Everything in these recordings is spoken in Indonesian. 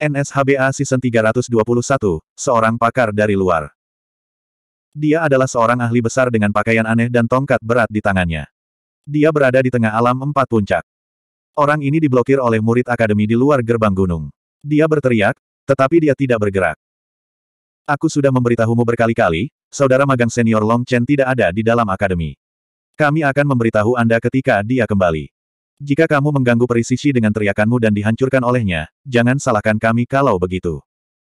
NSHBA Season 321, seorang pakar dari luar. Dia adalah seorang ahli besar dengan pakaian aneh dan tongkat berat di tangannya. Dia berada di tengah alam empat puncak. Orang ini diblokir oleh murid akademi di luar gerbang gunung. Dia berteriak, tetapi dia tidak bergerak. Aku sudah memberitahumu berkali-kali, saudara magang senior Long Chen tidak ada di dalam akademi. Kami akan memberitahu Anda ketika dia kembali. Jika kamu mengganggu Perisisi dengan teriakanmu dan dihancurkan olehnya, jangan salahkan kami kalau begitu.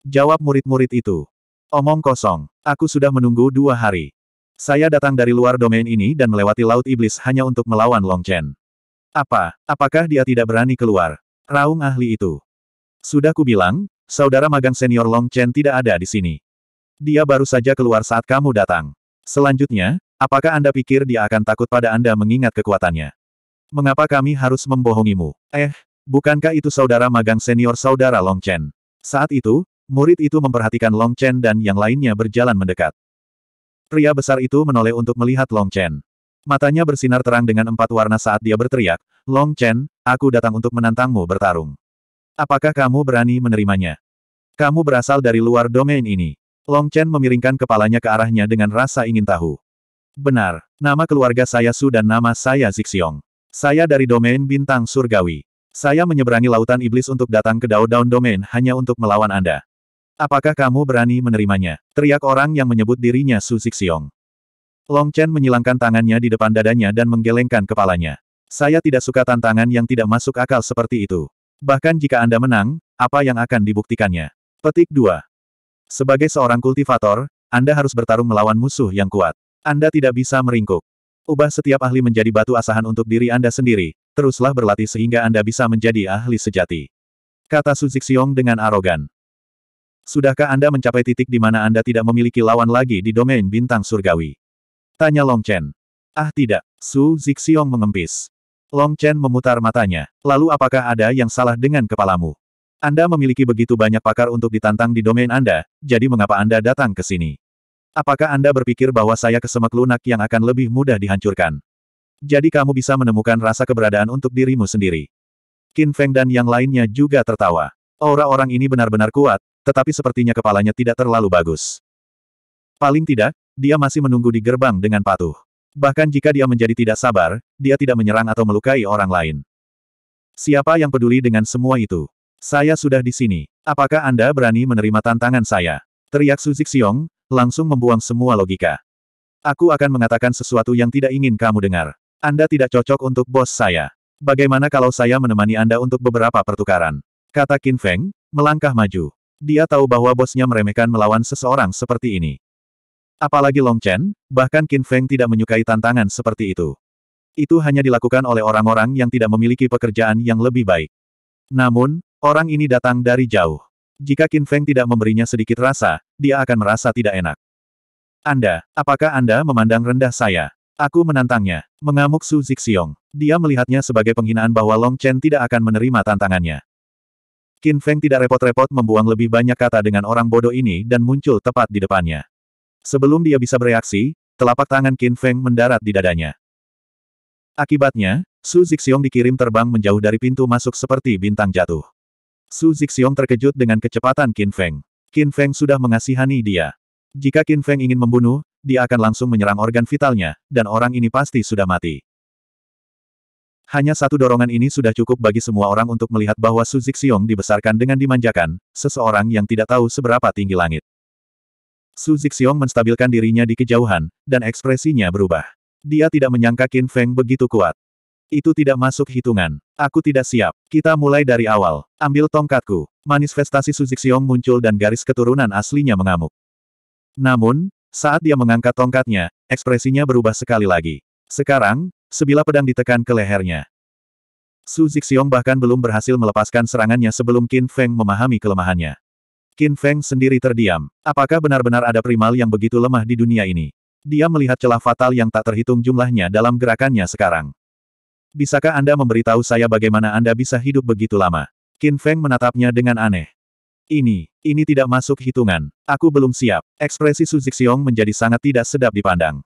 Jawab murid-murid itu. Omong kosong. Aku sudah menunggu dua hari. Saya datang dari luar domain ini dan melewati Laut Iblis hanya untuk melawan Long Chen. Apa? Apakah dia tidak berani keluar? Raung ahli itu. Sudah kubilang, saudara magang senior Long Chen tidak ada di sini. Dia baru saja keluar saat kamu datang. Selanjutnya, apakah Anda pikir dia akan takut pada Anda mengingat kekuatannya? Mengapa kami harus membohongimu? Eh, bukankah itu saudara magang senior saudara Long Chen? Saat itu, murid itu memperhatikan Long Chen dan yang lainnya berjalan mendekat. Pria besar itu menoleh untuk melihat Long Chen. Matanya bersinar terang dengan empat warna saat dia berteriak, Long Chen, aku datang untuk menantangmu bertarung. Apakah kamu berani menerimanya? Kamu berasal dari luar domain ini. Long Chen memiringkan kepalanya ke arahnya dengan rasa ingin tahu. Benar, nama keluarga saya Su dan nama saya Zixiong. Saya dari domain bintang surgawi. Saya menyeberangi lautan iblis untuk datang ke daun-daun Domain hanya untuk melawan Anda. Apakah kamu berani menerimanya? Teriak orang yang menyebut dirinya Su Zixiong. Long Chen menyilangkan tangannya di depan dadanya dan menggelengkan kepalanya. Saya tidak suka tantangan yang tidak masuk akal seperti itu. Bahkan jika Anda menang, apa yang akan dibuktikannya? Petik 2. Sebagai seorang kultivator, Anda harus bertarung melawan musuh yang kuat. Anda tidak bisa meringkuk. Ubah setiap ahli menjadi batu asahan untuk diri Anda sendiri, teruslah berlatih sehingga Anda bisa menjadi ahli sejati. Kata Su Zixiong dengan arogan. Sudahkah Anda mencapai titik di mana Anda tidak memiliki lawan lagi di domain bintang surgawi? Tanya Long Chen. Ah tidak, Su Zixiong mengempis. Long Chen memutar matanya. Lalu apakah ada yang salah dengan kepalamu? Anda memiliki begitu banyak pakar untuk ditantang di domain Anda, jadi mengapa Anda datang ke sini? Apakah Anda berpikir bahwa saya kesemek lunak yang akan lebih mudah dihancurkan? Jadi kamu bisa menemukan rasa keberadaan untuk dirimu sendiri. Qin Feng dan yang lainnya juga tertawa. Aura orang ini benar-benar kuat, tetapi sepertinya kepalanya tidak terlalu bagus. Paling tidak, dia masih menunggu di gerbang dengan patuh. Bahkan jika dia menjadi tidak sabar, dia tidak menyerang atau melukai orang lain. Siapa yang peduli dengan semua itu? Saya sudah di sini. Apakah Anda berani menerima tantangan saya? Teriak Suzik Siong, langsung membuang semua logika. Aku akan mengatakan sesuatu yang tidak ingin kamu dengar. Anda tidak cocok untuk bos saya. Bagaimana kalau saya menemani Anda untuk beberapa pertukaran? Kata Qin Feng, melangkah maju. Dia tahu bahwa bosnya meremehkan melawan seseorang seperti ini. Apalagi Long Chen, bahkan Qin Feng tidak menyukai tantangan seperti itu. Itu hanya dilakukan oleh orang-orang yang tidak memiliki pekerjaan yang lebih baik. Namun, orang ini datang dari jauh. Jika Qin Feng tidak memberinya sedikit rasa, dia akan merasa tidak enak. Anda, apakah Anda memandang rendah saya? Aku menantangnya. Mengamuk Su Zixiong. Dia melihatnya sebagai penghinaan bahwa Long Chen tidak akan menerima tantangannya. Qin Feng tidak repot-repot membuang lebih banyak kata dengan orang bodoh ini dan muncul tepat di depannya. Sebelum dia bisa bereaksi, telapak tangan Qin Feng mendarat di dadanya. Akibatnya, Su Zixiong dikirim terbang menjauh dari pintu masuk seperti bintang jatuh. Su Zixiong terkejut dengan kecepatan Qin Feng. Qin Feng sudah mengasihani dia. Jika Qin Feng ingin membunuh, dia akan langsung menyerang organ vitalnya, dan orang ini pasti sudah mati. Hanya satu dorongan ini sudah cukup bagi semua orang untuk melihat bahwa Su Zixiong dibesarkan dengan dimanjakan, seseorang yang tidak tahu seberapa tinggi langit. Su Zixiong menstabilkan dirinya di kejauhan, dan ekspresinya berubah. Dia tidak menyangka Qin Feng begitu kuat. Itu tidak masuk hitungan. Aku tidak siap. Kita mulai dari awal. Ambil tongkatku. Manifestasi Xiong muncul dan garis keturunan aslinya mengamuk. Namun, saat dia mengangkat tongkatnya, ekspresinya berubah sekali lagi. Sekarang, sebilah pedang ditekan ke lehernya. Su Zixiong bahkan belum berhasil melepaskan serangannya sebelum Qin Feng memahami kelemahannya. Qin Feng sendiri terdiam. Apakah benar-benar ada primal yang begitu lemah di dunia ini? Dia melihat celah fatal yang tak terhitung jumlahnya dalam gerakannya sekarang. Bisakah Anda memberitahu saya bagaimana Anda bisa hidup begitu lama? Qin Feng menatapnya dengan aneh. Ini, ini tidak masuk hitungan. Aku belum siap. Ekspresi Su Zixiong menjadi sangat tidak sedap dipandang.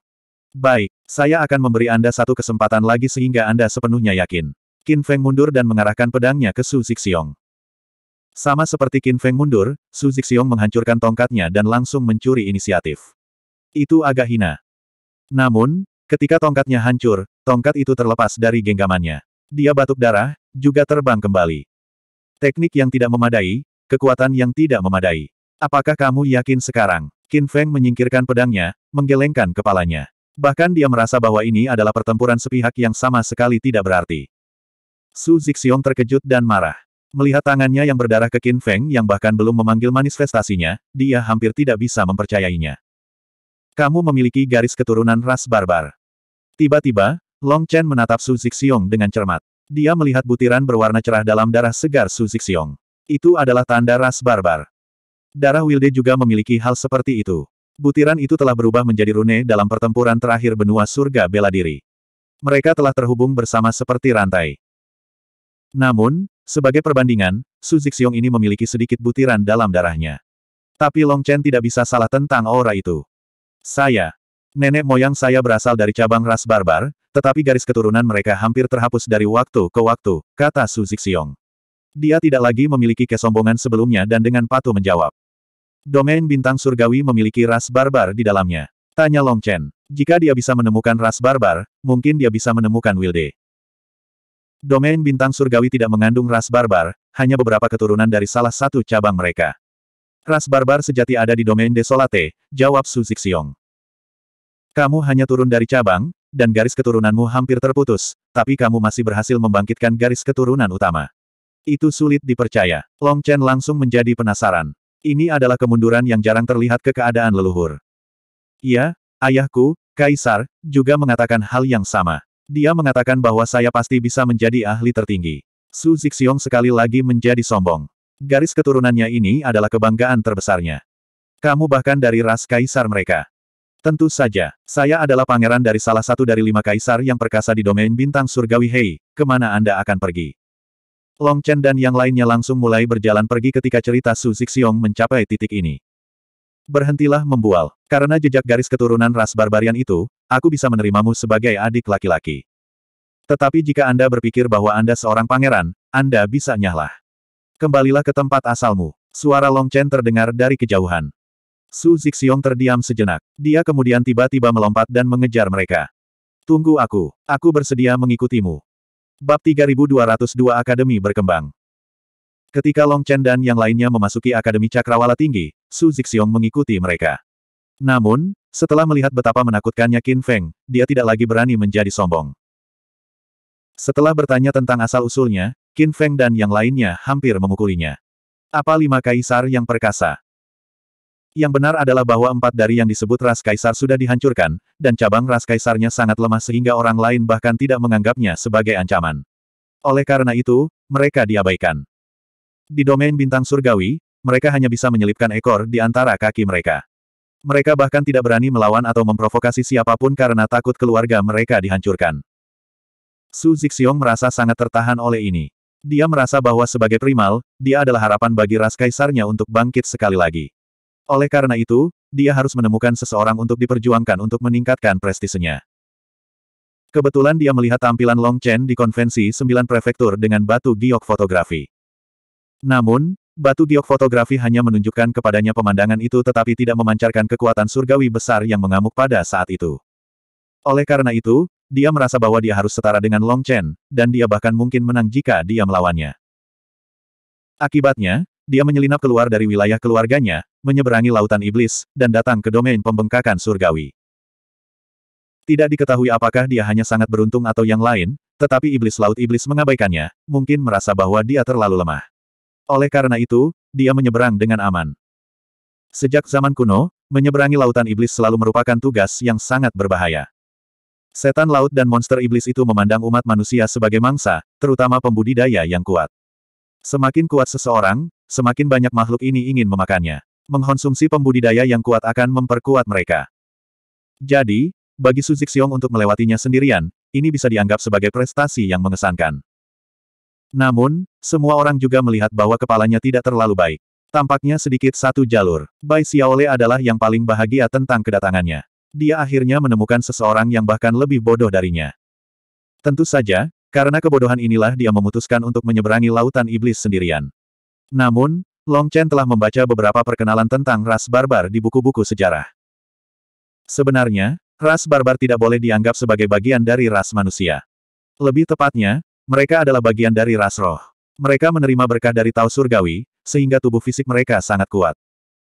Baik, saya akan memberi Anda satu kesempatan lagi sehingga Anda sepenuhnya yakin. Qin Feng mundur dan mengarahkan pedangnya ke Su Zixiong. Sama seperti Qin Feng mundur, Su Zixiong menghancurkan tongkatnya dan langsung mencuri inisiatif. Itu agak hina. Namun, ketika tongkatnya hancur, Tongkat itu terlepas dari genggamannya. Dia batuk darah, juga terbang kembali. Teknik yang tidak memadai, kekuatan yang tidak memadai. Apakah kamu yakin sekarang? Qin Feng menyingkirkan pedangnya, menggelengkan kepalanya. Bahkan dia merasa bahwa ini adalah pertempuran sepihak yang sama sekali tidak berarti. Su Zixiong terkejut dan marah. Melihat tangannya yang berdarah ke Qin Feng yang bahkan belum memanggil manifestasinya, dia hampir tidak bisa mempercayainya. Kamu memiliki garis keturunan ras barbar. Tiba-tiba, Long Chen menatap Su Zixiong dengan cermat. Dia melihat butiran berwarna cerah dalam darah segar Su Zixiong. Itu adalah tanda ras barbar. Darah Wilde juga memiliki hal seperti itu. Butiran itu telah berubah menjadi rune dalam pertempuran terakhir benua surga bela diri. Mereka telah terhubung bersama seperti rantai. Namun, sebagai perbandingan, Su Zixiong ini memiliki sedikit butiran dalam darahnya. Tapi Long Chen tidak bisa salah tentang aura itu. Saya. Nenek moyang saya berasal dari cabang ras barbar, tetapi garis keturunan mereka hampir terhapus dari waktu ke waktu, kata Su Zixiong. Dia tidak lagi memiliki kesombongan sebelumnya dan dengan patuh menjawab. Domain bintang surgawi memiliki ras barbar di dalamnya. Tanya Long Chen. Jika dia bisa menemukan ras barbar, mungkin dia bisa menemukan Wilde. Domain bintang surgawi tidak mengandung ras barbar, hanya beberapa keturunan dari salah satu cabang mereka. Ras barbar sejati ada di domain desolate, jawab Su Zixiong. Kamu hanya turun dari cabang, dan garis keturunanmu hampir terputus, tapi kamu masih berhasil membangkitkan garis keturunan utama. Itu sulit dipercaya. Long Chen langsung menjadi penasaran. Ini adalah kemunduran yang jarang terlihat ke keadaan leluhur. Iya, ayahku, Kaisar, juga mengatakan hal yang sama. Dia mengatakan bahwa saya pasti bisa menjadi ahli tertinggi. Su Zixiong sekali lagi menjadi sombong. Garis keturunannya ini adalah kebanggaan terbesarnya. Kamu bahkan dari ras kaisar mereka. Tentu saja, saya adalah pangeran dari salah satu dari lima kaisar yang perkasa di domain bintang surgawi Hei, kemana Anda akan pergi? Long Chen dan yang lainnya langsung mulai berjalan pergi ketika cerita Su Zixiong mencapai titik ini. Berhentilah membual, karena jejak garis keturunan ras barbarian itu, aku bisa menerimamu sebagai adik laki-laki. Tetapi jika Anda berpikir bahwa Anda seorang pangeran, Anda bisa nyahlah. Kembalilah ke tempat asalmu. Suara Long Chen terdengar dari kejauhan. Su Zixiong terdiam sejenak. Dia kemudian tiba-tiba melompat dan mengejar mereka. Tunggu aku. Aku bersedia mengikutimu. Bab 3202 Akademi Berkembang Ketika Long Chen dan yang lainnya memasuki Akademi Cakrawala Tinggi, Su Zixiong mengikuti mereka. Namun, setelah melihat betapa menakutkannya Qin Feng, dia tidak lagi berani menjadi sombong. Setelah bertanya tentang asal-usulnya, Qin Feng dan yang lainnya hampir memukulinya. Apa lima kaisar yang perkasa? Yang benar adalah bahwa empat dari yang disebut ras kaisar sudah dihancurkan, dan cabang ras kaisarnya sangat lemah sehingga orang lain bahkan tidak menganggapnya sebagai ancaman. Oleh karena itu, mereka diabaikan. Di domain bintang surgawi, mereka hanya bisa menyelipkan ekor di antara kaki mereka. Mereka bahkan tidak berani melawan atau memprovokasi siapapun karena takut keluarga mereka dihancurkan. Su Zixiong merasa sangat tertahan oleh ini. Dia merasa bahwa sebagai primal, dia adalah harapan bagi ras kaisarnya untuk bangkit sekali lagi. Oleh karena itu, dia harus menemukan seseorang untuk diperjuangkan untuk meningkatkan prestisenya. Kebetulan dia melihat tampilan Long Chen di konvensi sembilan prefektur dengan batu giok fotografi. Namun, batu giok fotografi hanya menunjukkan kepadanya pemandangan itu tetapi tidak memancarkan kekuatan surgawi besar yang mengamuk pada saat itu. Oleh karena itu, dia merasa bahwa dia harus setara dengan Long Chen, dan dia bahkan mungkin menang jika dia melawannya. Akibatnya, dia menyelinap keluar dari wilayah keluarganya, menyeberangi lautan iblis, dan datang ke domain pembengkakan surgawi. Tidak diketahui apakah dia hanya sangat beruntung atau yang lain, tetapi iblis laut iblis mengabaikannya, mungkin merasa bahwa dia terlalu lemah. Oleh karena itu, dia menyeberang dengan aman. Sejak zaman kuno, menyeberangi lautan iblis selalu merupakan tugas yang sangat berbahaya. Setan laut dan monster iblis itu memandang umat manusia sebagai mangsa, terutama pembudidaya yang kuat. Semakin kuat seseorang, semakin banyak makhluk ini ingin memakannya. Mengkonsumsi pembudidaya yang kuat akan memperkuat mereka. Jadi, bagi Su Zixiong untuk melewatinya sendirian, ini bisa dianggap sebagai prestasi yang mengesankan. Namun, semua orang juga melihat bahwa kepalanya tidak terlalu baik. Tampaknya sedikit satu jalur. Bai Xiaole adalah yang paling bahagia tentang kedatangannya. Dia akhirnya menemukan seseorang yang bahkan lebih bodoh darinya. Tentu saja, karena kebodohan inilah dia memutuskan untuk menyeberangi lautan iblis sendirian. Namun, Long Chen telah membaca beberapa perkenalan tentang ras barbar di buku-buku sejarah. Sebenarnya, ras barbar tidak boleh dianggap sebagai bagian dari ras manusia. Lebih tepatnya, mereka adalah bagian dari ras roh. Mereka menerima berkah dari Tao Surgawi, sehingga tubuh fisik mereka sangat kuat.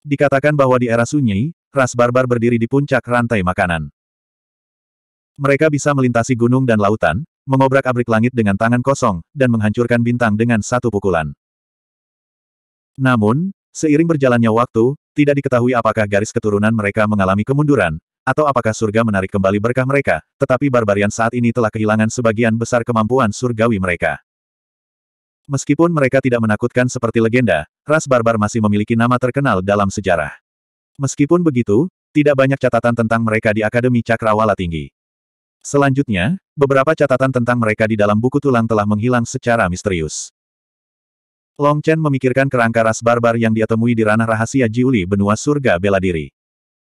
Dikatakan bahwa di era sunyi, ras barbar berdiri di puncak rantai makanan. Mereka bisa melintasi gunung dan lautan, mengobrak-abrik langit dengan tangan kosong, dan menghancurkan bintang dengan satu pukulan. Namun, seiring berjalannya waktu, tidak diketahui apakah garis keturunan mereka mengalami kemunduran, atau apakah surga menarik kembali berkah mereka, tetapi barbarian saat ini telah kehilangan sebagian besar kemampuan surgawi mereka. Meskipun mereka tidak menakutkan seperti legenda, ras barbar masih memiliki nama terkenal dalam sejarah. Meskipun begitu, tidak banyak catatan tentang mereka di Akademi Cakrawala Tinggi. Selanjutnya, beberapa catatan tentang mereka di dalam buku tulang telah menghilang secara misterius. Long Chen memikirkan kerangka ras barbar yang dia temui di ranah rahasia Jiuli benua surga bela diri.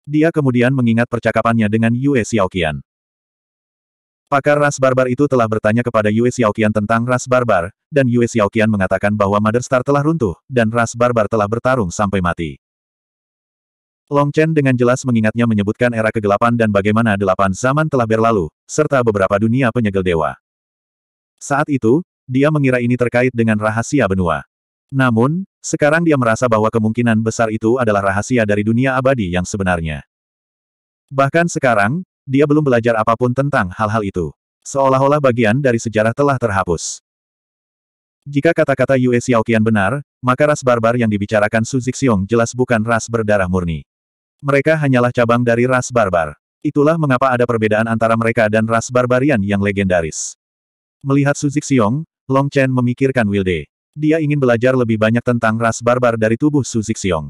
Dia kemudian mengingat percakapannya dengan Yue Xiaoqian. Pakar ras barbar itu telah bertanya kepada Yue Xiaoqian tentang ras barbar, dan Yue Xiaoqian mengatakan bahwa Mother Star telah runtuh, dan ras barbar telah bertarung sampai mati. Long Chen dengan jelas mengingatnya menyebutkan era kegelapan dan bagaimana delapan zaman telah berlalu, serta beberapa dunia penyegel dewa. Saat itu, dia mengira ini terkait dengan rahasia benua. Namun, sekarang dia merasa bahwa kemungkinan besar itu adalah rahasia dari dunia abadi yang sebenarnya. Bahkan sekarang, dia belum belajar apapun tentang hal-hal itu. Seolah-olah bagian dari sejarah telah terhapus. Jika kata-kata Yue Xiaoqian benar, maka ras barbar yang dibicarakan Su Zixiong jelas bukan ras berdarah murni. Mereka hanyalah cabang dari ras barbar. Itulah mengapa ada perbedaan antara mereka dan ras barbarian yang legendaris. Melihat Su Zixiong, Long Chen memikirkan Wilde. Dia ingin belajar lebih banyak tentang ras barbar dari tubuh Su Zixiong.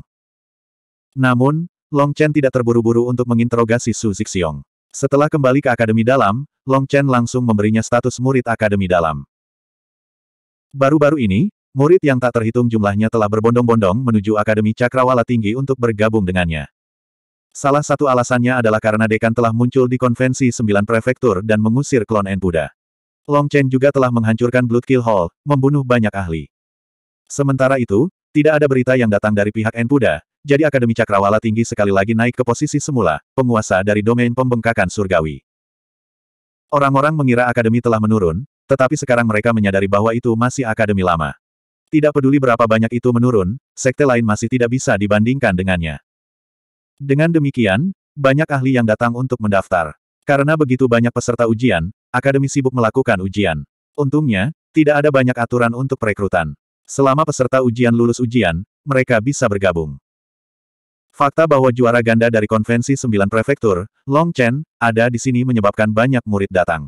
Namun, Long Chen tidak terburu-buru untuk menginterogasi Su Zixiong. Setelah kembali ke Akademi Dalam, Long Chen langsung memberinya status murid Akademi Dalam. Baru-baru ini, murid yang tak terhitung jumlahnya telah berbondong-bondong menuju Akademi Cakrawala Tinggi untuk bergabung dengannya. Salah satu alasannya adalah karena Dekan telah muncul di konvensi sembilan prefektur dan mengusir klon Enpuda. Long Chen juga telah menghancurkan Blood Kill Hall, membunuh banyak ahli. Sementara itu, tidak ada berita yang datang dari pihak Enpuda, jadi Akademi Cakrawala tinggi sekali lagi naik ke posisi semula, penguasa dari domain pembengkakan surgawi. Orang-orang mengira Akademi telah menurun, tetapi sekarang mereka menyadari bahwa itu masih Akademi lama. Tidak peduli berapa banyak itu menurun, sekte lain masih tidak bisa dibandingkan dengannya. Dengan demikian, banyak ahli yang datang untuk mendaftar. Karena begitu banyak peserta ujian, Akademi sibuk melakukan ujian. Untungnya, tidak ada banyak aturan untuk perekrutan. Selama peserta ujian lulus ujian, mereka bisa bergabung. Fakta bahwa juara ganda dari konvensi sembilan prefektur, Long Chen, ada di sini menyebabkan banyak murid datang.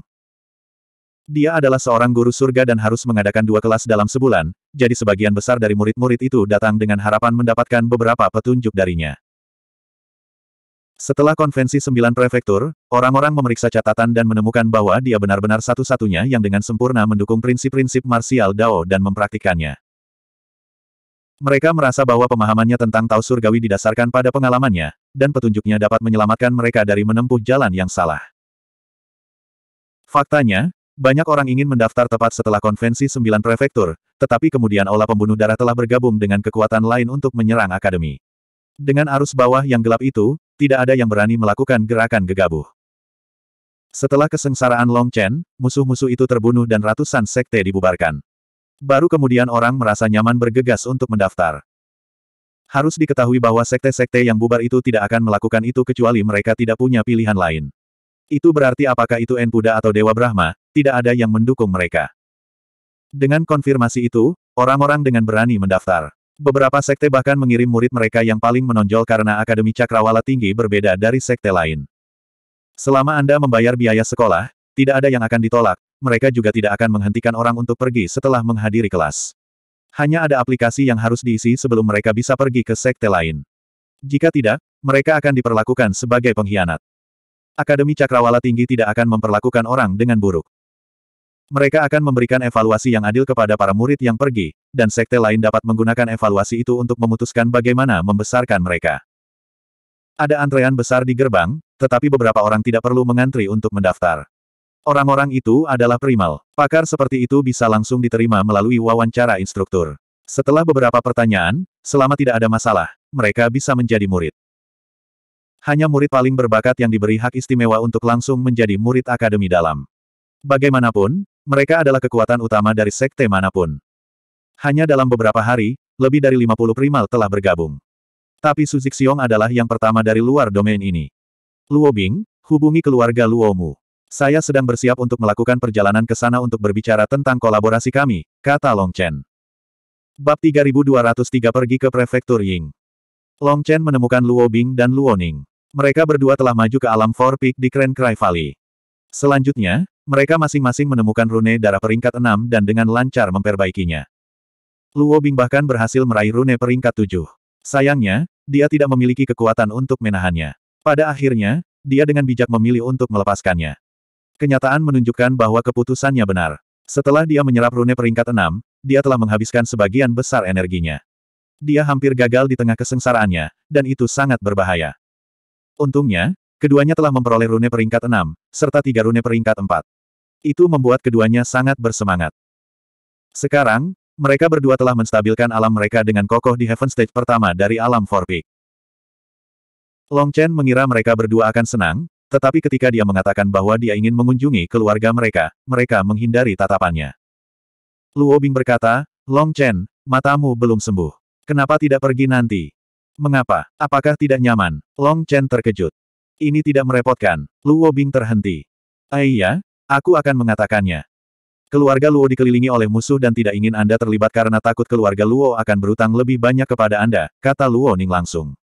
Dia adalah seorang guru surga dan harus mengadakan dua kelas dalam sebulan, jadi sebagian besar dari murid-murid itu datang dengan harapan mendapatkan beberapa petunjuk darinya. Setelah konvensi sembilan prefektur, orang-orang memeriksa catatan dan menemukan bahwa dia benar-benar satu-satunya yang dengan sempurna mendukung prinsip-prinsip martial Dao dan mempraktikkannya. Mereka merasa bahwa pemahamannya tentang Tao Surgawi didasarkan pada pengalamannya, dan petunjuknya dapat menyelamatkan mereka dari menempuh jalan yang salah. Faktanya, banyak orang ingin mendaftar tepat setelah konvensi sembilan prefektur, tetapi kemudian olah pembunuh darah telah bergabung dengan kekuatan lain untuk menyerang akademi. Dengan arus bawah yang gelap itu, tidak ada yang berani melakukan gerakan gegabah. Setelah kesengsaraan Long Chen, musuh-musuh itu terbunuh dan ratusan sekte dibubarkan. Baru kemudian orang merasa nyaman bergegas untuk mendaftar. Harus diketahui bahwa sekte-sekte yang bubar itu tidak akan melakukan itu kecuali mereka tidak punya pilihan lain. Itu berarti apakah itu Enpuda atau Dewa Brahma, tidak ada yang mendukung mereka. Dengan konfirmasi itu, orang-orang dengan berani mendaftar. Beberapa sekte bahkan mengirim murid mereka yang paling menonjol karena Akademi Cakrawala Tinggi berbeda dari sekte lain. Selama Anda membayar biaya sekolah, tidak ada yang akan ditolak, mereka juga tidak akan menghentikan orang untuk pergi setelah menghadiri kelas. Hanya ada aplikasi yang harus diisi sebelum mereka bisa pergi ke sekte lain. Jika tidak, mereka akan diperlakukan sebagai pengkhianat. Akademi Cakrawala Tinggi tidak akan memperlakukan orang dengan buruk. Mereka akan memberikan evaluasi yang adil kepada para murid yang pergi, dan sekte lain dapat menggunakan evaluasi itu untuk memutuskan bagaimana membesarkan mereka. Ada antrean besar di gerbang, tetapi beberapa orang tidak perlu mengantri untuk mendaftar. Orang-orang itu adalah primal. Pakar seperti itu bisa langsung diterima melalui wawancara instruktur. Setelah beberapa pertanyaan, selama tidak ada masalah, mereka bisa menjadi murid. Hanya murid paling berbakat yang diberi hak istimewa untuk langsung menjadi murid akademi dalam. Bagaimanapun, mereka adalah kekuatan utama dari sekte manapun. Hanya dalam beberapa hari, lebih dari 50 primal telah bergabung. Tapi Suzik Xiong adalah yang pertama dari luar domain ini. Luo Bing, hubungi keluarga Luomu. Saya sedang bersiap untuk melakukan perjalanan ke sana untuk berbicara tentang kolaborasi kami, kata Long Chen. Bab 3203 pergi ke Prefektur Ying. Long Chen menemukan Luo Bing dan Luo Ning. Mereka berdua telah maju ke alam Four Peak di Grand Cry Valley. Selanjutnya, mereka masing-masing menemukan rune darah peringkat 6 dan dengan lancar memperbaikinya. Luo Bing bahkan berhasil meraih rune peringkat 7. Sayangnya, dia tidak memiliki kekuatan untuk menahannya. Pada akhirnya, dia dengan bijak memilih untuk melepaskannya. Kenyataan menunjukkan bahwa keputusannya benar. Setelah dia menyerap rune peringkat 6, dia telah menghabiskan sebagian besar energinya. Dia hampir gagal di tengah kesengsaraannya, dan itu sangat berbahaya. Untungnya, keduanya telah memperoleh rune peringkat 6, serta tiga rune peringkat empat. Itu membuat keduanya sangat bersemangat. Sekarang, mereka berdua telah menstabilkan alam mereka dengan kokoh di Heaven Stage pertama dari alam Four Peak. Long Chen mengira mereka berdua akan senang, tetapi ketika dia mengatakan bahwa dia ingin mengunjungi keluarga mereka, mereka menghindari tatapannya. Luo Bing berkata, Long Chen, matamu belum sembuh. Kenapa tidak pergi nanti? Mengapa? Apakah tidak nyaman? Long Chen terkejut. Ini tidak merepotkan. Luo Bing terhenti. Aiyah, eh, aku akan mengatakannya. Keluarga Luo dikelilingi oleh musuh dan tidak ingin Anda terlibat karena takut keluarga Luo akan berutang lebih banyak kepada Anda, kata Luo Ning langsung.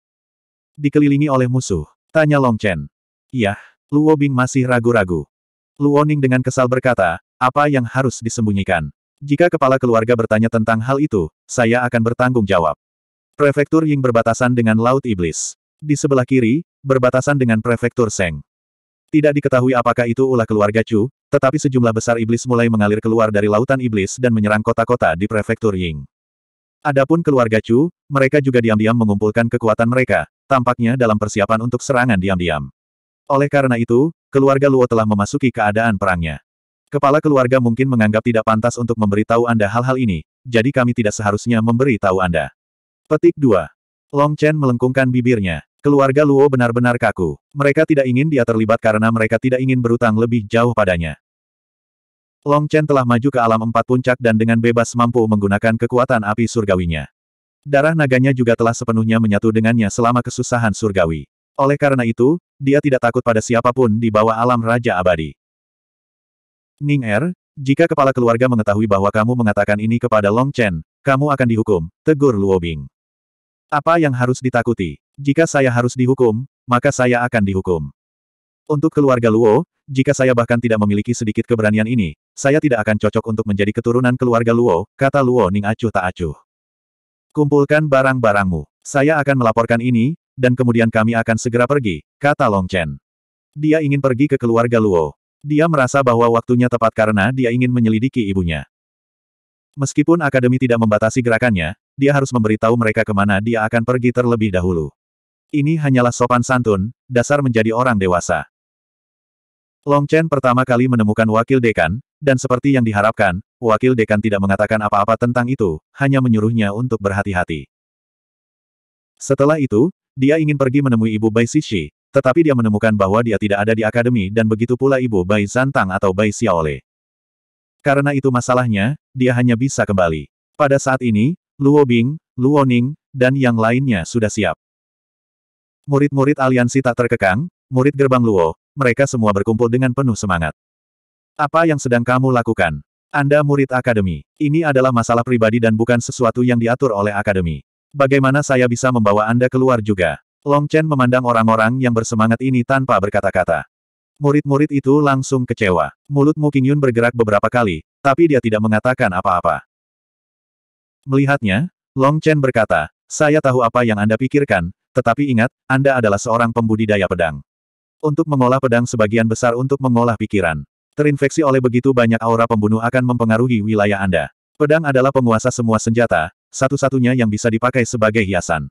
Dikelilingi oleh musuh, tanya Long Chen. Yah, Luo Bing masih ragu-ragu. Luoning dengan kesal berkata, apa yang harus disembunyikan? Jika kepala keluarga bertanya tentang hal itu, saya akan bertanggung jawab. Prefektur Ying berbatasan dengan Laut Iblis. Di sebelah kiri, berbatasan dengan Prefektur Seng. Tidak diketahui apakah itu ulah keluarga Chu, tetapi sejumlah besar iblis mulai mengalir keluar dari lautan iblis dan menyerang kota-kota di Prefektur Ying. Adapun keluarga Chu, mereka juga diam-diam mengumpulkan kekuatan mereka, tampaknya dalam persiapan untuk serangan diam-diam. Oleh karena itu, keluarga Luo telah memasuki keadaan perangnya. Kepala keluarga mungkin menganggap tidak pantas untuk memberitahu Anda hal-hal ini, jadi kami tidak seharusnya memberi tahu Anda. Petik 2. Long Chen melengkungkan bibirnya. Keluarga Luo benar-benar kaku. Mereka tidak ingin dia terlibat karena mereka tidak ingin berutang lebih jauh padanya. Long Chen telah maju ke alam empat puncak dan dengan bebas mampu menggunakan kekuatan api surgawinya. Darah naganya juga telah sepenuhnya menyatu dengannya selama kesusahan surgawi. Oleh karena itu, dia tidak takut pada siapapun di bawah alam Raja Abadi. Ning Er, jika kepala keluarga mengetahui bahwa kamu mengatakan ini kepada Long Chen, kamu akan dihukum, tegur Luo Bing. Apa yang harus ditakuti? Jika saya harus dihukum, maka saya akan dihukum. Untuk keluarga Luo, jika saya bahkan tidak memiliki sedikit keberanian ini, saya tidak akan cocok untuk menjadi keturunan keluarga Luo, kata Luo Ning acuh tak acuh. Kumpulkan barang-barangmu. Saya akan melaporkan ini, dan kemudian kami akan segera pergi, kata Long Chen. Dia ingin pergi ke keluarga Luo. Dia merasa bahwa waktunya tepat karena dia ingin menyelidiki ibunya. Meskipun akademi tidak membatasi gerakannya, dia harus memberitahu mereka kemana dia akan pergi terlebih dahulu. Ini hanyalah sopan santun, dasar menjadi orang dewasa. Long Chen pertama kali menemukan wakil dekan, dan seperti yang diharapkan, wakil dekan tidak mengatakan apa-apa tentang itu, hanya menyuruhnya untuk berhati-hati. Setelah itu, dia ingin pergi menemui Ibu Bai Sishi, tetapi dia menemukan bahwa dia tidak ada di akademi dan begitu pula Ibu Bai Zantang atau Bai Xiaole. Karena itu masalahnya, dia hanya bisa kembali. Pada saat ini, Luo Bing, Luo Ning, dan yang lainnya sudah siap. Murid-murid aliansi tak terkekang, murid gerbang Luo, mereka semua berkumpul dengan penuh semangat. Apa yang sedang kamu lakukan? Anda murid akademi. Ini adalah masalah pribadi dan bukan sesuatu yang diatur oleh akademi. Bagaimana saya bisa membawa Anda keluar juga? Long Chen memandang orang-orang yang bersemangat ini tanpa berkata-kata. Murid-murid itu langsung kecewa. Mulut Mu Qingyun bergerak beberapa kali, tapi dia tidak mengatakan apa-apa. Melihatnya, Long Chen berkata, saya tahu apa yang Anda pikirkan, tetapi ingat, Anda adalah seorang pembudidaya pedang. Untuk mengolah pedang sebagian besar untuk mengolah pikiran. Terinfeksi oleh begitu banyak aura pembunuh akan mempengaruhi wilayah Anda. Pedang adalah penguasa semua senjata, satu-satunya yang bisa dipakai sebagai hiasan.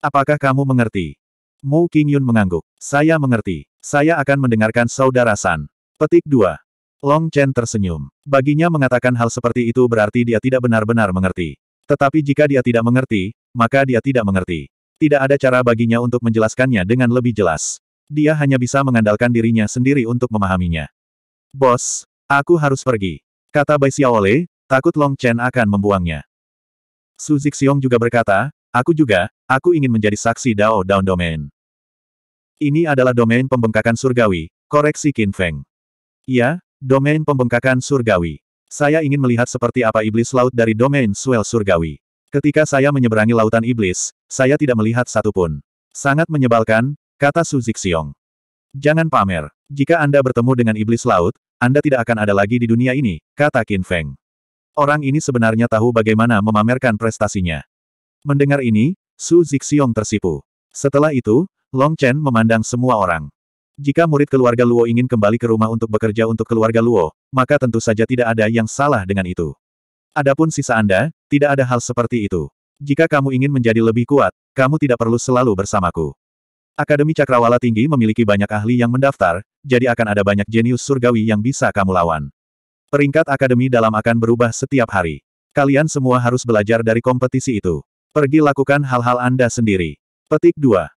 Apakah kamu mengerti? Mu Qingyun mengangguk. Saya mengerti. Saya akan mendengarkan saudara San. Petik 2. Long Chen tersenyum. Baginya mengatakan hal seperti itu berarti dia tidak benar-benar mengerti. Tetapi jika dia tidak mengerti, maka dia tidak mengerti. Tidak ada cara baginya untuk menjelaskannya dengan lebih jelas. Dia hanya bisa mengandalkan dirinya sendiri untuk memahaminya. Bos, aku harus pergi. Kata Bai Xiaole, takut Long Chen akan membuangnya. Su Zixiong juga berkata, aku juga, aku ingin menjadi saksi Dao Down Domain. Ini adalah domain pembengkakan surgawi, koreksi Qin Feng. Ya, domain pembengkakan surgawi. Saya ingin melihat seperti apa iblis laut dari domain swell surgawi. Ketika saya menyeberangi lautan iblis, saya tidak melihat satupun. Sangat menyebalkan, kata Su Zixiong. Jangan pamer. Jika Anda bertemu dengan iblis laut, Anda tidak akan ada lagi di dunia ini, kata Qin Feng. Orang ini sebenarnya tahu bagaimana memamerkan prestasinya. Mendengar ini, Su Zixiong tersipu. Setelah itu, Long Chen memandang semua orang. Jika murid keluarga Luo ingin kembali ke rumah untuk bekerja untuk keluarga Luo, maka tentu saja tidak ada yang salah dengan itu. Adapun sisa Anda, tidak ada hal seperti itu. Jika kamu ingin menjadi lebih kuat, kamu tidak perlu selalu bersamaku. Akademi Cakrawala Tinggi memiliki banyak ahli yang mendaftar, jadi akan ada banyak jenius surgawi yang bisa kamu lawan. Peringkat akademi dalam akan berubah setiap hari. Kalian semua harus belajar dari kompetisi itu. Pergi lakukan hal-hal Anda sendiri. Petik 2.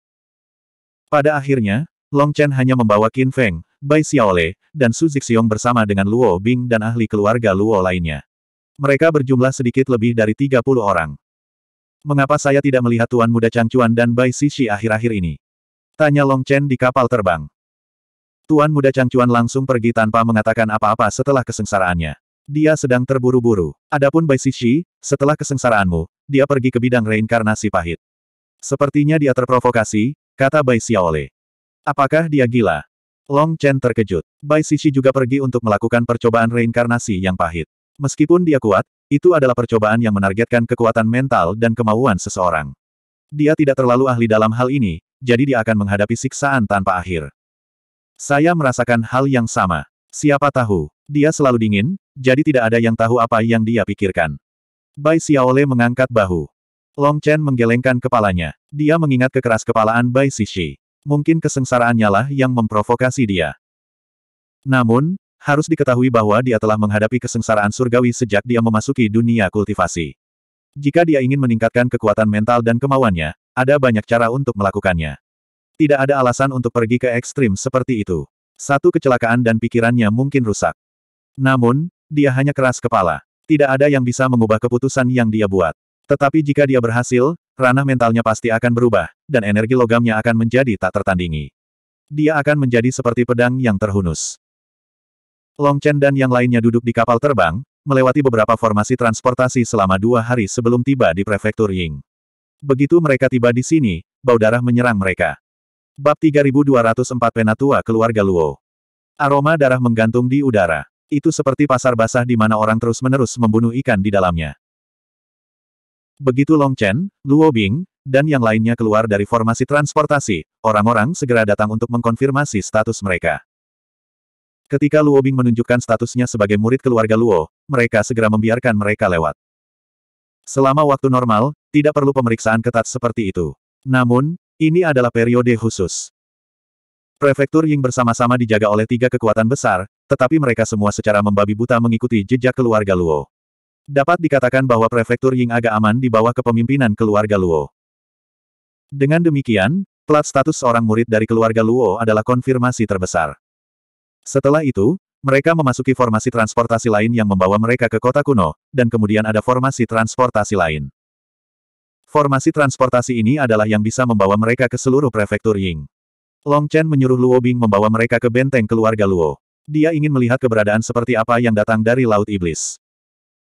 Pada akhirnya, Long Chen hanya membawa Qin Feng, Bai Xiaole, dan Su Zixiong bersama dengan Luo Bing dan ahli keluarga Luo lainnya. Mereka berjumlah sedikit lebih dari 30 orang. Mengapa saya tidak melihat Tuan Muda Changchuan dan Bai Sisi akhir-akhir ini? Tanya Long Chen di kapal terbang. Tuan muda Changchuan langsung pergi tanpa mengatakan apa-apa setelah kesengsaraannya. Dia sedang terburu-buru. Adapun Bai Sishi, setelah kesengsaraanmu, dia pergi ke bidang reinkarnasi pahit. Sepertinya dia terprovokasi, kata Bai Xiaole. Apakah dia gila? Long Chen terkejut. Bai Sishi juga pergi untuk melakukan percobaan reinkarnasi yang pahit. Meskipun dia kuat, itu adalah percobaan yang menargetkan kekuatan mental dan kemauan seseorang. Dia tidak terlalu ahli dalam hal ini, jadi dia akan menghadapi siksaan tanpa akhir. Saya merasakan hal yang sama. Siapa tahu, dia selalu dingin, jadi tidak ada yang tahu apa yang dia pikirkan. Bai Xiaole mengangkat bahu. Long Chen menggelengkan kepalanya. Dia mengingat kekeras kepalaan Bai Xixi. Mungkin kesengsaraannya lah yang memprovokasi dia. Namun, harus diketahui bahwa dia telah menghadapi kesengsaraan surgawi sejak dia memasuki dunia kultivasi. Jika dia ingin meningkatkan kekuatan mental dan kemauannya, ada banyak cara untuk melakukannya. Tidak ada alasan untuk pergi ke ekstrim seperti itu. Satu kecelakaan dan pikirannya mungkin rusak. Namun, dia hanya keras kepala. Tidak ada yang bisa mengubah keputusan yang dia buat. Tetapi jika dia berhasil, ranah mentalnya pasti akan berubah, dan energi logamnya akan menjadi tak tertandingi. Dia akan menjadi seperti pedang yang terhunus. Long Chen dan yang lainnya duduk di kapal terbang, melewati beberapa formasi transportasi selama dua hari sebelum tiba di prefektur Ying. Begitu mereka tiba di sini, bau darah menyerang mereka. Bab 3204 Penatua Keluarga Luo Aroma darah menggantung di udara. Itu seperti pasar basah di mana orang terus-menerus membunuh ikan di dalamnya. Begitu Long Chen, Luo Bing, dan yang lainnya keluar dari formasi transportasi, orang-orang segera datang untuk mengkonfirmasi status mereka. Ketika Luo Bing menunjukkan statusnya sebagai murid keluarga Luo, mereka segera membiarkan mereka lewat. Selama waktu normal, tidak perlu pemeriksaan ketat seperti itu. Namun, ini adalah periode khusus. Prefektur Ying bersama-sama dijaga oleh tiga kekuatan besar, tetapi mereka semua secara membabi buta mengikuti jejak keluarga Luo. Dapat dikatakan bahwa Prefektur Ying agak aman di bawah kepemimpinan keluarga Luo. Dengan demikian, plat status seorang murid dari keluarga Luo adalah konfirmasi terbesar. Setelah itu, mereka memasuki formasi transportasi lain yang membawa mereka ke kota kuno, dan kemudian ada formasi transportasi lain. Formasi transportasi ini adalah yang bisa membawa mereka ke seluruh prefektur Ying. Long Chen menyuruh Luo Bing membawa mereka ke benteng keluarga Luo. Dia ingin melihat keberadaan seperti apa yang datang dari Laut Iblis.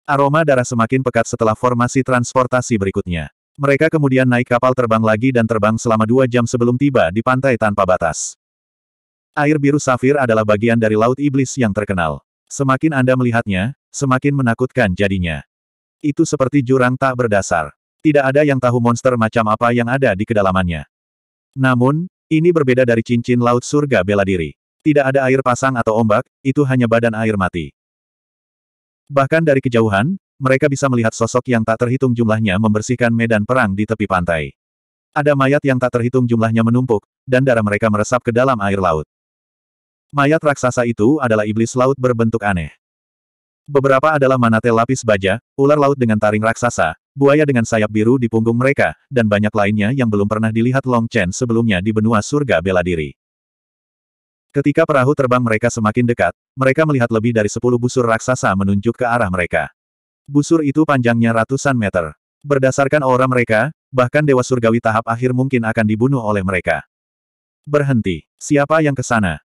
Aroma darah semakin pekat setelah formasi transportasi berikutnya. Mereka kemudian naik kapal terbang lagi dan terbang selama dua jam sebelum tiba di pantai tanpa batas. Air biru safir adalah bagian dari Laut Iblis yang terkenal. Semakin Anda melihatnya, semakin menakutkan jadinya. Itu seperti jurang tak berdasar. Tidak ada yang tahu monster macam apa yang ada di kedalamannya. Namun, ini berbeda dari cincin laut surga bela diri. Tidak ada air pasang atau ombak, itu hanya badan air mati. Bahkan dari kejauhan, mereka bisa melihat sosok yang tak terhitung jumlahnya membersihkan medan perang di tepi pantai. Ada mayat yang tak terhitung jumlahnya menumpuk, dan darah mereka meresap ke dalam air laut. Mayat raksasa itu adalah iblis laut berbentuk aneh. Beberapa adalah manate lapis baja, ular laut dengan taring raksasa, buaya dengan sayap biru di punggung mereka, dan banyak lainnya yang belum pernah dilihat Long Chen sebelumnya di benua surga bela diri. Ketika perahu terbang mereka semakin dekat, mereka melihat lebih dari sepuluh busur raksasa menunjuk ke arah mereka. Busur itu panjangnya ratusan meter. Berdasarkan aura mereka, bahkan Dewa Surgawi tahap akhir mungkin akan dibunuh oleh mereka. Berhenti. Siapa yang ke sana?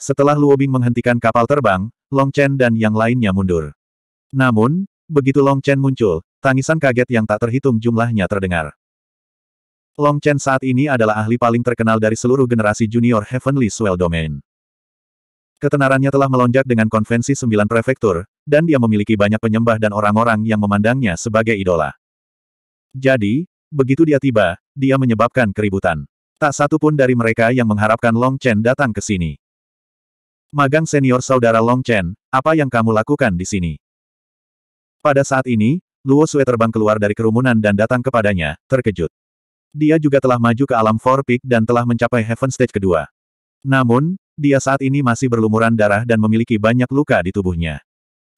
Setelah Luobing menghentikan kapal terbang, Long Chen dan yang lainnya mundur. Namun, begitu Long Chen muncul, Tangisan kaget yang tak terhitung jumlahnya terdengar. Long Chen saat ini adalah ahli paling terkenal dari seluruh generasi junior Heavenly Swell Domain. Ketenarannya telah melonjak dengan konvensi sembilan prefektur, dan dia memiliki banyak penyembah dan orang-orang yang memandangnya sebagai idola. Jadi, begitu dia tiba, dia menyebabkan keributan. Tak satu pun dari mereka yang mengharapkan Long Chen datang ke sini. Magang senior saudara Long Chen, apa yang kamu lakukan di sini? Pada saat ini, Luo Sue terbang keluar dari kerumunan dan datang kepadanya, terkejut. Dia juga telah maju ke alam Four Peak dan telah mencapai Heaven Stage kedua. Namun, dia saat ini masih berlumuran darah dan memiliki banyak luka di tubuhnya.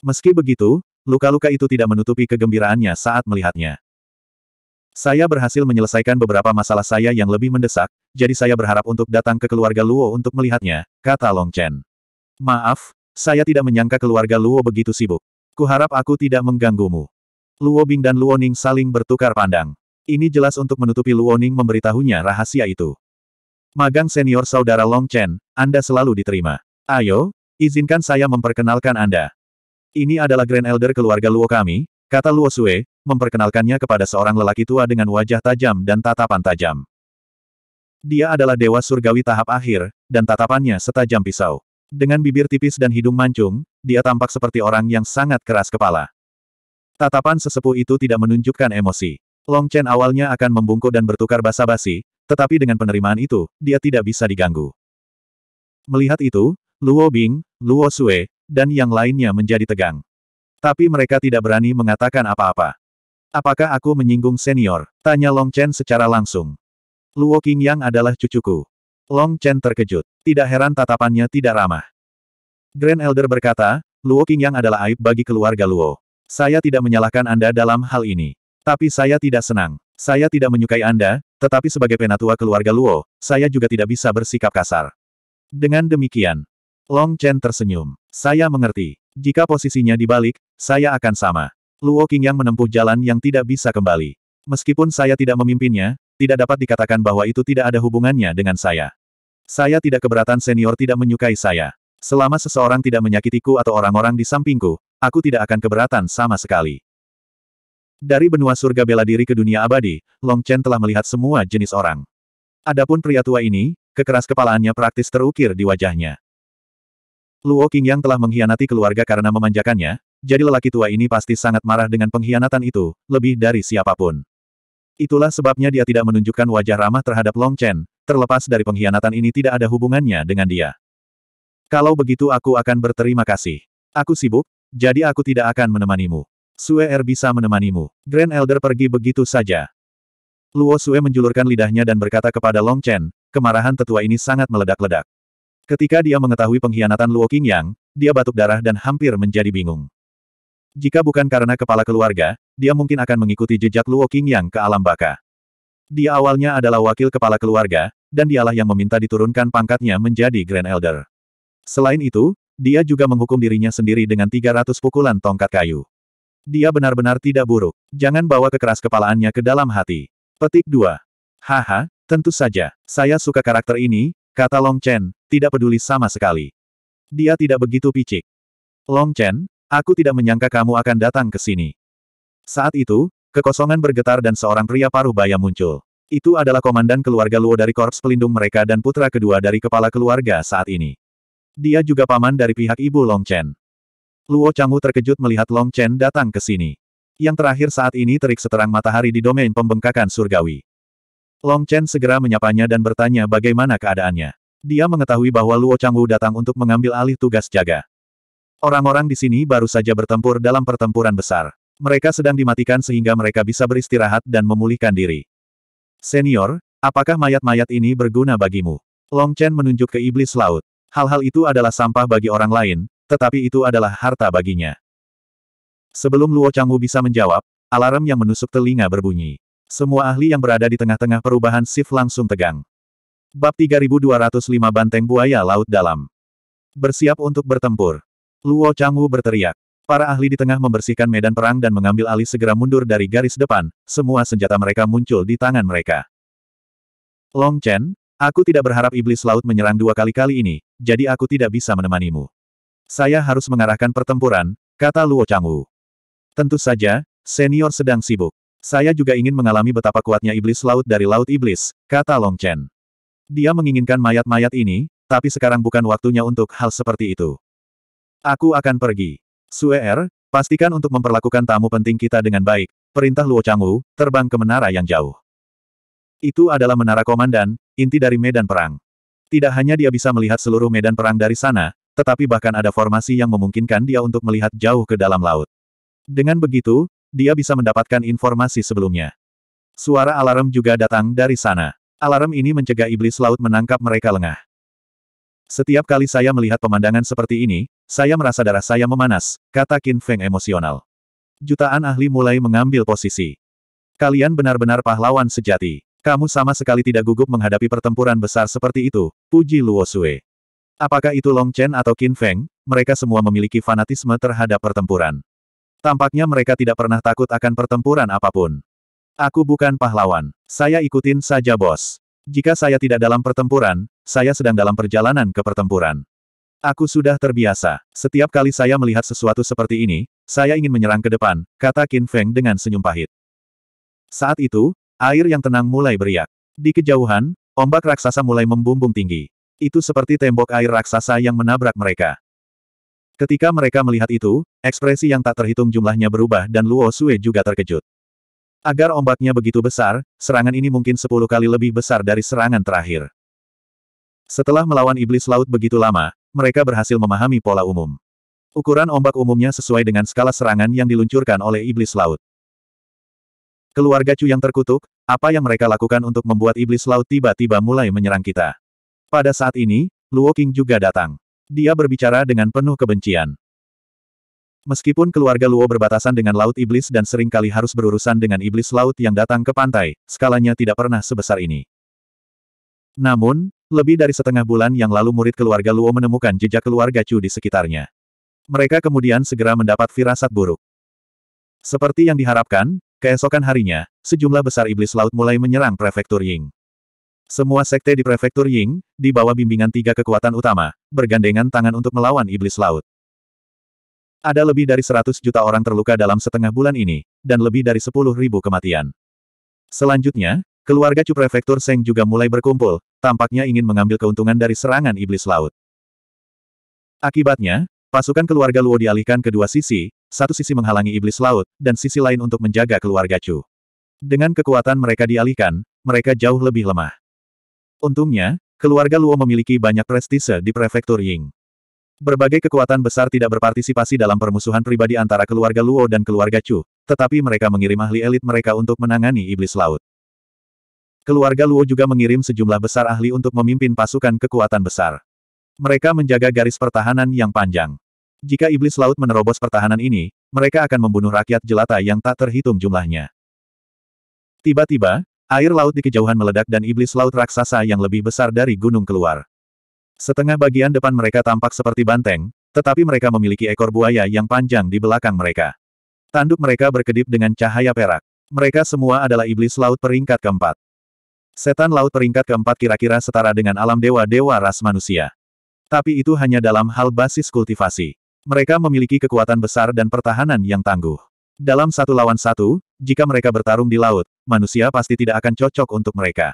Meski begitu, luka-luka itu tidak menutupi kegembiraannya saat melihatnya. Saya berhasil menyelesaikan beberapa masalah saya yang lebih mendesak, jadi saya berharap untuk datang ke keluarga Luo untuk melihatnya, kata Long Chen. Maaf, saya tidak menyangka keluarga Luo begitu sibuk. Kuharap aku tidak mengganggumu. Luo Bing dan Luo Ning saling bertukar pandang. Ini jelas untuk menutupi Luo Ning memberitahunya rahasia itu. Magang senior saudara Long Chen, Anda selalu diterima. Ayo, izinkan saya memperkenalkan Anda. Ini adalah Grand Elder keluarga Luo kami, kata Luo Sue, memperkenalkannya kepada seorang lelaki tua dengan wajah tajam dan tatapan tajam. Dia adalah dewa surgawi tahap akhir, dan tatapannya setajam pisau. Dengan bibir tipis dan hidung mancung, dia tampak seperti orang yang sangat keras kepala. Tatapan sesepuh itu tidak menunjukkan emosi. Long Chen awalnya akan membungkuk dan bertukar basa-basi, tetapi dengan penerimaan itu, dia tidak bisa diganggu. Melihat itu, Luo Bing, Luo Sue, dan yang lainnya menjadi tegang. Tapi mereka tidak berani mengatakan apa-apa. Apakah aku menyinggung senior? Tanya Long Chen secara langsung. Luo King Yang adalah cucuku. Long Chen terkejut. Tidak heran tatapannya tidak ramah. Grand Elder berkata, Luo King Yang adalah aib bagi keluarga Luo. Saya tidak menyalahkan Anda dalam hal ini. Tapi saya tidak senang. Saya tidak menyukai Anda, tetapi sebagai penatua keluarga Luo, saya juga tidak bisa bersikap kasar. Dengan demikian, Long Chen tersenyum. Saya mengerti. Jika posisinya dibalik, saya akan sama. Luo King yang menempuh jalan yang tidak bisa kembali. Meskipun saya tidak memimpinnya, tidak dapat dikatakan bahwa itu tidak ada hubungannya dengan saya. Saya tidak keberatan senior tidak menyukai saya. Selama seseorang tidak menyakitiku atau orang-orang di sampingku, aku tidak akan keberatan sama sekali. Dari benua surga bela diri ke dunia abadi, Long Chen telah melihat semua jenis orang. Adapun pria tua ini, kekeras kepalaannya praktis terukir di wajahnya. Luo yang telah mengkhianati keluarga karena memanjakannya, jadi lelaki tua ini pasti sangat marah dengan pengkhianatan itu, lebih dari siapapun. Itulah sebabnya dia tidak menunjukkan wajah ramah terhadap Long Chen, terlepas dari pengkhianatan ini tidak ada hubungannya dengan dia. Kalau begitu aku akan berterima kasih. Aku sibuk, jadi aku tidak akan menemanimu. Sue Er bisa menemanimu. Grand Elder pergi begitu saja. Luo Sue menjulurkan lidahnya dan berkata kepada Long Chen, kemarahan tetua ini sangat meledak-ledak. Ketika dia mengetahui pengkhianatan Luo Qingyang, dia batuk darah dan hampir menjadi bingung. Jika bukan karena kepala keluarga, dia mungkin akan mengikuti jejak Luo Qingyang ke alam baka. Dia awalnya adalah wakil kepala keluarga, dan dialah yang meminta diturunkan pangkatnya menjadi Grand Elder. Selain itu, dia juga menghukum dirinya sendiri dengan 300 pukulan tongkat kayu. Dia benar-benar tidak buruk. Jangan bawa kekeras kepalaannya ke dalam hati. Petik 2. Haha, tentu saja. Saya suka karakter ini, kata Long Chen, tidak peduli sama sekali. Dia tidak begitu picik. Long Chen, aku tidak menyangka kamu akan datang ke sini. Saat itu, kekosongan bergetar dan seorang pria paruh baya muncul. Itu adalah komandan keluarga Luo dari Korps Pelindung mereka dan putra kedua dari kepala keluarga saat ini. Dia juga paman dari pihak ibu Long Chen. Luo Changwu terkejut melihat Long Chen datang ke sini. Yang terakhir saat ini terik seterang matahari di domain pembengkakan surgawi. Long Chen segera menyapanya dan bertanya bagaimana keadaannya. Dia mengetahui bahwa Luo Changwu datang untuk mengambil alih tugas jaga. Orang-orang di sini baru saja bertempur dalam pertempuran besar. Mereka sedang dimatikan sehingga mereka bisa beristirahat dan memulihkan diri. Senior, apakah mayat-mayat ini berguna bagimu? Long Chen menunjuk ke iblis laut. Hal-hal itu adalah sampah bagi orang lain, tetapi itu adalah harta baginya. Sebelum Luo Changwu bisa menjawab, alarm yang menusuk telinga berbunyi. Semua ahli yang berada di tengah-tengah perubahan shift langsung tegang. Bab 3205 Banteng Buaya Laut Dalam Bersiap untuk bertempur. Luo Changwu berteriak. Para ahli di tengah membersihkan medan perang dan mengambil alih segera mundur dari garis depan, semua senjata mereka muncul di tangan mereka. Long Chen, Aku tidak berharap iblis laut menyerang dua kali kali ini, jadi aku tidak bisa menemanimu. Saya harus mengarahkan pertempuran, kata Luo Changwu. Tentu saja, senior sedang sibuk. Saya juga ingin mengalami betapa kuatnya iblis laut dari laut iblis, kata Long Chen. Dia menginginkan mayat-mayat ini, tapi sekarang bukan waktunya untuk hal seperti itu. Aku akan pergi. Er, pastikan untuk memperlakukan tamu penting kita dengan baik, perintah Luo Changwu, terbang ke menara yang jauh. Itu adalah menara komandan, inti dari medan perang. Tidak hanya dia bisa melihat seluruh medan perang dari sana, tetapi bahkan ada formasi yang memungkinkan dia untuk melihat jauh ke dalam laut. Dengan begitu, dia bisa mendapatkan informasi sebelumnya. Suara alarm juga datang dari sana. Alarm ini mencegah iblis laut menangkap mereka lengah. Setiap kali saya melihat pemandangan seperti ini, saya merasa darah saya memanas, kata Qin Feng emosional. Jutaan ahli mulai mengambil posisi. Kalian benar-benar pahlawan sejati. Kamu sama sekali tidak gugup menghadapi pertempuran besar seperti itu, puji Luo Sui. Apakah itu Long Chen atau Qin Feng, mereka semua memiliki fanatisme terhadap pertempuran. Tampaknya mereka tidak pernah takut akan pertempuran apapun. Aku bukan pahlawan. Saya ikutin saja bos. Jika saya tidak dalam pertempuran, saya sedang dalam perjalanan ke pertempuran. Aku sudah terbiasa. Setiap kali saya melihat sesuatu seperti ini, saya ingin menyerang ke depan, kata Qin Feng dengan senyum pahit. Saat itu, Air yang tenang mulai beriak. Di kejauhan, ombak raksasa mulai membumbung tinggi. Itu seperti tembok air raksasa yang menabrak mereka. Ketika mereka melihat itu, ekspresi yang tak terhitung jumlahnya berubah dan Luo Sue juga terkejut. Agar ombaknya begitu besar, serangan ini mungkin sepuluh kali lebih besar dari serangan terakhir. Setelah melawan iblis laut begitu lama, mereka berhasil memahami pola umum. Ukuran ombak umumnya sesuai dengan skala serangan yang diluncurkan oleh iblis laut. Keluarga Chu yang terkutuk, apa yang mereka lakukan untuk membuat iblis laut tiba-tiba mulai menyerang kita? Pada saat ini, Luo King juga datang. Dia berbicara dengan penuh kebencian. Meskipun keluarga Luo berbatasan dengan Laut Iblis dan seringkali harus berurusan dengan Iblis Laut yang datang ke pantai, skalanya tidak pernah sebesar ini. Namun, lebih dari setengah bulan yang lalu murid keluarga Luo menemukan jejak keluarga Chu di sekitarnya. Mereka kemudian segera mendapat firasat buruk. Seperti yang diharapkan, Keesokan harinya, sejumlah besar iblis laut mulai menyerang prefektur Ying. Semua sekte di prefektur Ying, di bawah bimbingan tiga kekuatan utama, bergandengan tangan untuk melawan iblis laut. Ada lebih dari 100 juta orang terluka dalam setengah bulan ini, dan lebih dari 10 ribu kematian. Selanjutnya, keluarga Chu Prefektur Seng juga mulai berkumpul, tampaknya ingin mengambil keuntungan dari serangan iblis laut. Akibatnya, pasukan keluarga Luo dialihkan ke dua sisi, satu sisi menghalangi iblis laut, dan sisi lain untuk menjaga keluarga Chu. Dengan kekuatan mereka dialihkan, mereka jauh lebih lemah. Untungnya, keluarga Luo memiliki banyak prestise di prefektur Ying. Berbagai kekuatan besar tidak berpartisipasi dalam permusuhan pribadi antara keluarga Luo dan keluarga Chu, tetapi mereka mengirim ahli elit mereka untuk menangani iblis laut. Keluarga Luo juga mengirim sejumlah besar ahli untuk memimpin pasukan kekuatan besar. Mereka menjaga garis pertahanan yang panjang. Jika iblis laut menerobos pertahanan ini, mereka akan membunuh rakyat jelata yang tak terhitung jumlahnya. Tiba-tiba, air laut di kejauhan meledak dan iblis laut raksasa yang lebih besar dari gunung keluar. Setengah bagian depan mereka tampak seperti banteng, tetapi mereka memiliki ekor buaya yang panjang di belakang mereka. Tanduk mereka berkedip dengan cahaya perak. Mereka semua adalah iblis laut peringkat keempat. Setan laut peringkat keempat kira-kira setara dengan alam dewa-dewa ras manusia. Tapi itu hanya dalam hal basis kultivasi. Mereka memiliki kekuatan besar dan pertahanan yang tangguh. Dalam satu lawan satu, jika mereka bertarung di laut, manusia pasti tidak akan cocok untuk mereka.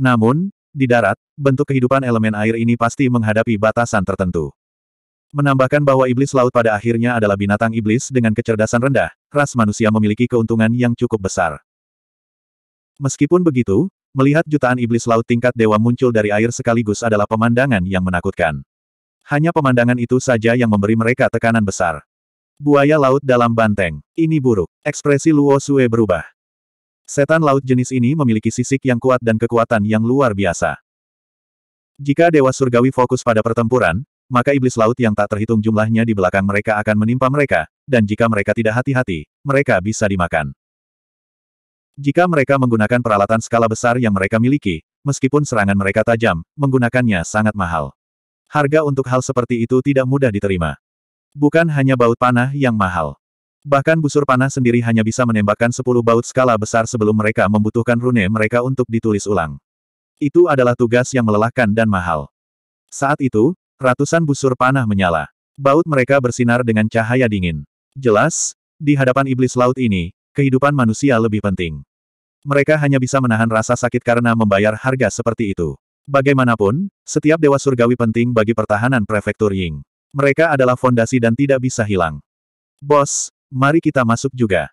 Namun, di darat, bentuk kehidupan elemen air ini pasti menghadapi batasan tertentu. Menambahkan bahwa iblis laut pada akhirnya adalah binatang iblis dengan kecerdasan rendah, ras manusia memiliki keuntungan yang cukup besar. Meskipun begitu, melihat jutaan iblis laut tingkat dewa muncul dari air sekaligus adalah pemandangan yang menakutkan. Hanya pemandangan itu saja yang memberi mereka tekanan besar. Buaya laut dalam banteng. Ini buruk. Ekspresi Luo Sue berubah. Setan laut jenis ini memiliki sisik yang kuat dan kekuatan yang luar biasa. Jika Dewa Surgawi fokus pada pertempuran, maka iblis laut yang tak terhitung jumlahnya di belakang mereka akan menimpa mereka, dan jika mereka tidak hati-hati, mereka bisa dimakan. Jika mereka menggunakan peralatan skala besar yang mereka miliki, meskipun serangan mereka tajam, menggunakannya sangat mahal harga untuk hal seperti itu tidak mudah diterima. Bukan hanya baut panah yang mahal. Bahkan busur panah sendiri hanya bisa menembakkan 10 baut skala besar sebelum mereka membutuhkan rune mereka untuk ditulis ulang. Itu adalah tugas yang melelahkan dan mahal. Saat itu, ratusan busur panah menyala. Baut mereka bersinar dengan cahaya dingin. Jelas, di hadapan iblis laut ini, kehidupan manusia lebih penting. Mereka hanya bisa menahan rasa sakit karena membayar harga seperti itu. Bagaimanapun, setiap dewa surgawi penting bagi pertahanan prefektur Ying. Mereka adalah fondasi dan tidak bisa hilang. Bos, mari kita masuk juga.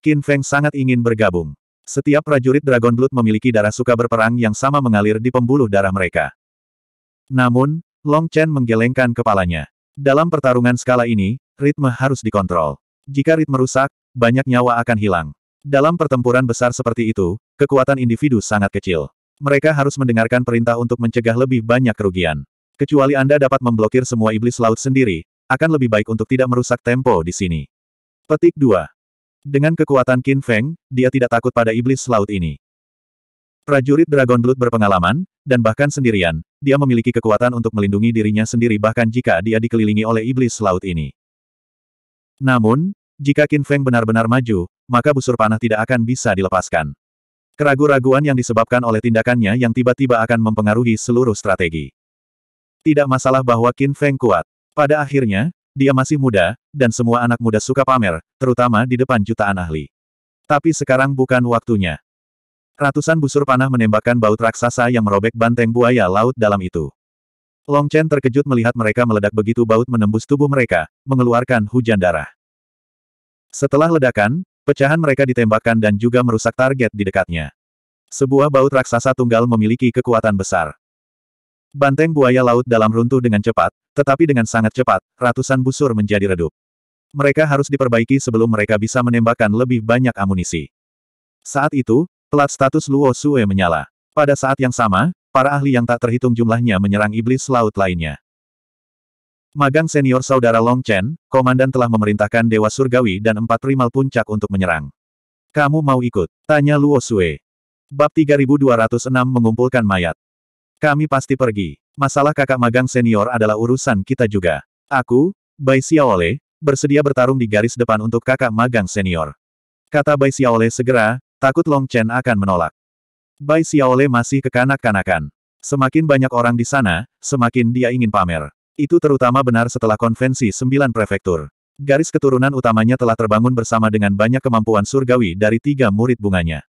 Qin Feng sangat ingin bergabung. Setiap prajurit Dragon Blood memiliki darah suka berperang yang sama mengalir di pembuluh darah mereka. Namun, Long Chen menggelengkan kepalanya. Dalam pertarungan skala ini, ritme harus dikontrol. Jika ritme rusak, banyak nyawa akan hilang. Dalam pertempuran besar seperti itu, kekuatan individu sangat kecil. Mereka harus mendengarkan perintah untuk mencegah lebih banyak kerugian. Kecuali Anda dapat memblokir semua iblis laut sendiri, akan lebih baik untuk tidak merusak tempo di sini. Petik 2. Dengan kekuatan Qin Feng, dia tidak takut pada iblis laut ini. Prajurit Dragon Blood berpengalaman, dan bahkan sendirian, dia memiliki kekuatan untuk melindungi dirinya sendiri bahkan jika dia dikelilingi oleh iblis laut ini. Namun, jika Qin Feng benar-benar maju, maka busur panah tidak akan bisa dilepaskan. Keragu-raguan yang disebabkan oleh tindakannya yang tiba-tiba akan mempengaruhi seluruh strategi. Tidak masalah bahwa Qin Feng kuat. Pada akhirnya, dia masih muda, dan semua anak muda suka pamer, terutama di depan jutaan ahli. Tapi sekarang bukan waktunya. Ratusan busur panah menembakkan baut raksasa yang merobek banteng buaya laut dalam itu. Long Chen terkejut melihat mereka meledak begitu baut menembus tubuh mereka, mengeluarkan hujan darah. Setelah ledakan, Pecahan mereka ditembakkan dan juga merusak target di dekatnya. Sebuah baut raksasa tunggal memiliki kekuatan besar. Banteng buaya laut dalam runtuh dengan cepat, tetapi dengan sangat cepat, ratusan busur menjadi redup. Mereka harus diperbaiki sebelum mereka bisa menembakkan lebih banyak amunisi. Saat itu, pelat status Luo Sue menyala. Pada saat yang sama, para ahli yang tak terhitung jumlahnya menyerang iblis laut lainnya. Magang senior saudara Long Chen, komandan telah memerintahkan Dewa Surgawi dan empat primal puncak untuk menyerang. Kamu mau ikut? Tanya Luo Sue. Bab 3206 mengumpulkan mayat. Kami pasti pergi. Masalah kakak magang senior adalah urusan kita juga. Aku, Bai Xiaole, bersedia bertarung di garis depan untuk kakak magang senior. Kata Bai Xiaole segera, takut Long Chen akan menolak. Bai Xiaole masih kekanak-kanakan. Semakin banyak orang di sana, semakin dia ingin pamer. Itu terutama benar setelah konvensi sembilan prefektur. Garis keturunan utamanya telah terbangun bersama dengan banyak kemampuan surgawi dari tiga murid bunganya.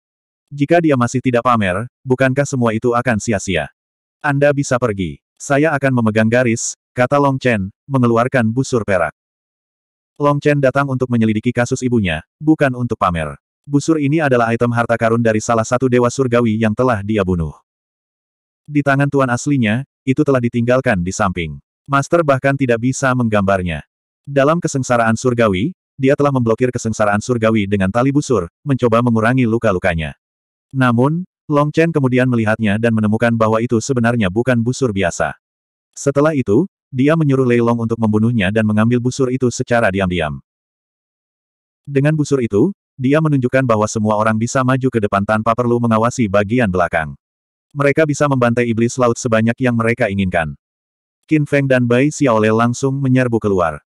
Jika dia masih tidak pamer, bukankah semua itu akan sia-sia? Anda bisa pergi. Saya akan memegang garis, kata Long Chen, mengeluarkan busur perak. Long Chen datang untuk menyelidiki kasus ibunya, bukan untuk pamer. Busur ini adalah item harta karun dari salah satu dewa surgawi yang telah dia bunuh. Di tangan tuan aslinya, itu telah ditinggalkan di samping. Master bahkan tidak bisa menggambarnya. Dalam kesengsaraan surgawi, dia telah memblokir kesengsaraan surgawi dengan tali busur, mencoba mengurangi luka-lukanya. Namun, Long Chen kemudian melihatnya dan menemukan bahwa itu sebenarnya bukan busur biasa. Setelah itu, dia menyuruh Lei Long untuk membunuhnya dan mengambil busur itu secara diam-diam. Dengan busur itu, dia menunjukkan bahwa semua orang bisa maju ke depan tanpa perlu mengawasi bagian belakang. Mereka bisa membantai iblis laut sebanyak yang mereka inginkan. Qin Feng dan Bai Xiaole langsung menyerbu keluar.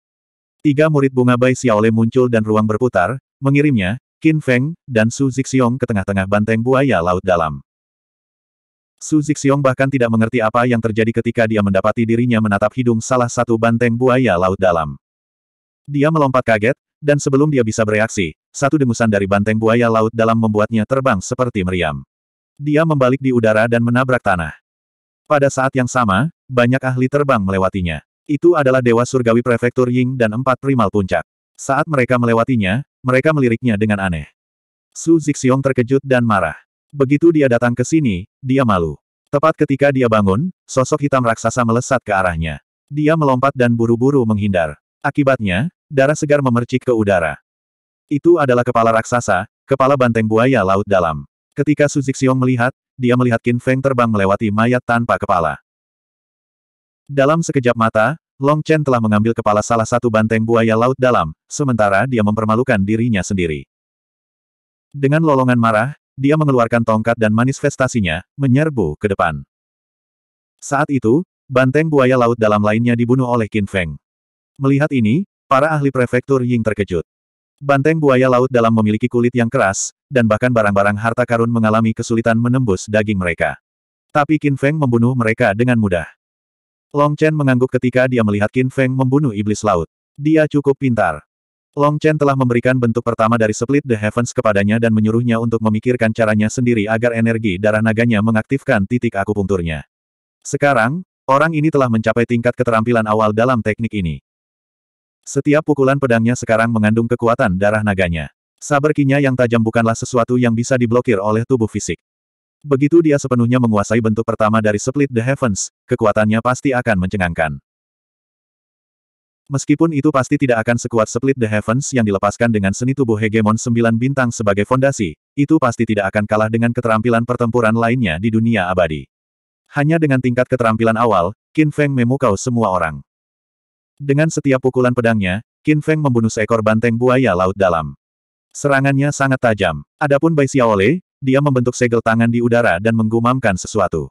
Tiga murid bunga Bai Xiaole muncul dan ruang berputar, mengirimnya, Qin Feng, dan Su Zixiong ke tengah-tengah banteng buaya laut dalam. Su Zixiong bahkan tidak mengerti apa yang terjadi ketika dia mendapati dirinya menatap hidung salah satu banteng buaya laut dalam. Dia melompat kaget, dan sebelum dia bisa bereaksi, satu dengusan dari banteng buaya laut dalam membuatnya terbang seperti meriam. Dia membalik di udara dan menabrak tanah. Pada saat yang sama, banyak ahli terbang melewatinya. Itu adalah Dewa Surgawi Prefektur Ying dan empat primal puncak. Saat mereka melewatinya, mereka meliriknya dengan aneh. Su Zixiong terkejut dan marah. Begitu dia datang ke sini, dia malu. Tepat ketika dia bangun, sosok hitam raksasa melesat ke arahnya. Dia melompat dan buru-buru menghindar. Akibatnya, darah segar memercik ke udara. Itu adalah kepala raksasa, kepala banteng buaya laut dalam. Ketika Su Zixiong melihat, dia melihat Qin Feng terbang melewati mayat tanpa kepala. Dalam sekejap mata, Long Chen telah mengambil kepala salah satu banteng buaya laut dalam, sementara dia mempermalukan dirinya sendiri. Dengan lolongan marah, dia mengeluarkan tongkat dan manifestasinya, menyerbu ke depan. Saat itu, banteng buaya laut dalam lainnya dibunuh oleh Qin Feng. Melihat ini, para ahli prefektur Ying terkejut. Banteng buaya laut dalam memiliki kulit yang keras, dan bahkan barang-barang harta karun mengalami kesulitan menembus daging mereka. Tapi Qin Feng membunuh mereka dengan mudah. Long Chen mengangguk ketika dia melihat Qin Feng membunuh iblis laut. Dia cukup pintar. Long Chen telah memberikan bentuk pertama dari Split the Heavens kepadanya dan menyuruhnya untuk memikirkan caranya sendiri agar energi darah naganya mengaktifkan titik akupunkturnya. Sekarang, orang ini telah mencapai tingkat keterampilan awal dalam teknik ini. Setiap pukulan pedangnya sekarang mengandung kekuatan darah naganya. Saber kinya yang tajam bukanlah sesuatu yang bisa diblokir oleh tubuh fisik. Begitu dia sepenuhnya menguasai bentuk pertama dari Split the Heavens, kekuatannya pasti akan mencengangkan. Meskipun itu pasti tidak akan sekuat Split the Heavens yang dilepaskan dengan seni tubuh hegemon sembilan bintang sebagai fondasi, itu pasti tidak akan kalah dengan keterampilan pertempuran lainnya di dunia abadi. Hanya dengan tingkat keterampilan awal, Qin Feng memukau semua orang. Dengan setiap pukulan pedangnya, Qin Feng membunuh seekor banteng buaya laut dalam. Serangannya sangat tajam. Adapun Bai Xiaole, dia membentuk segel tangan di udara dan menggumamkan sesuatu.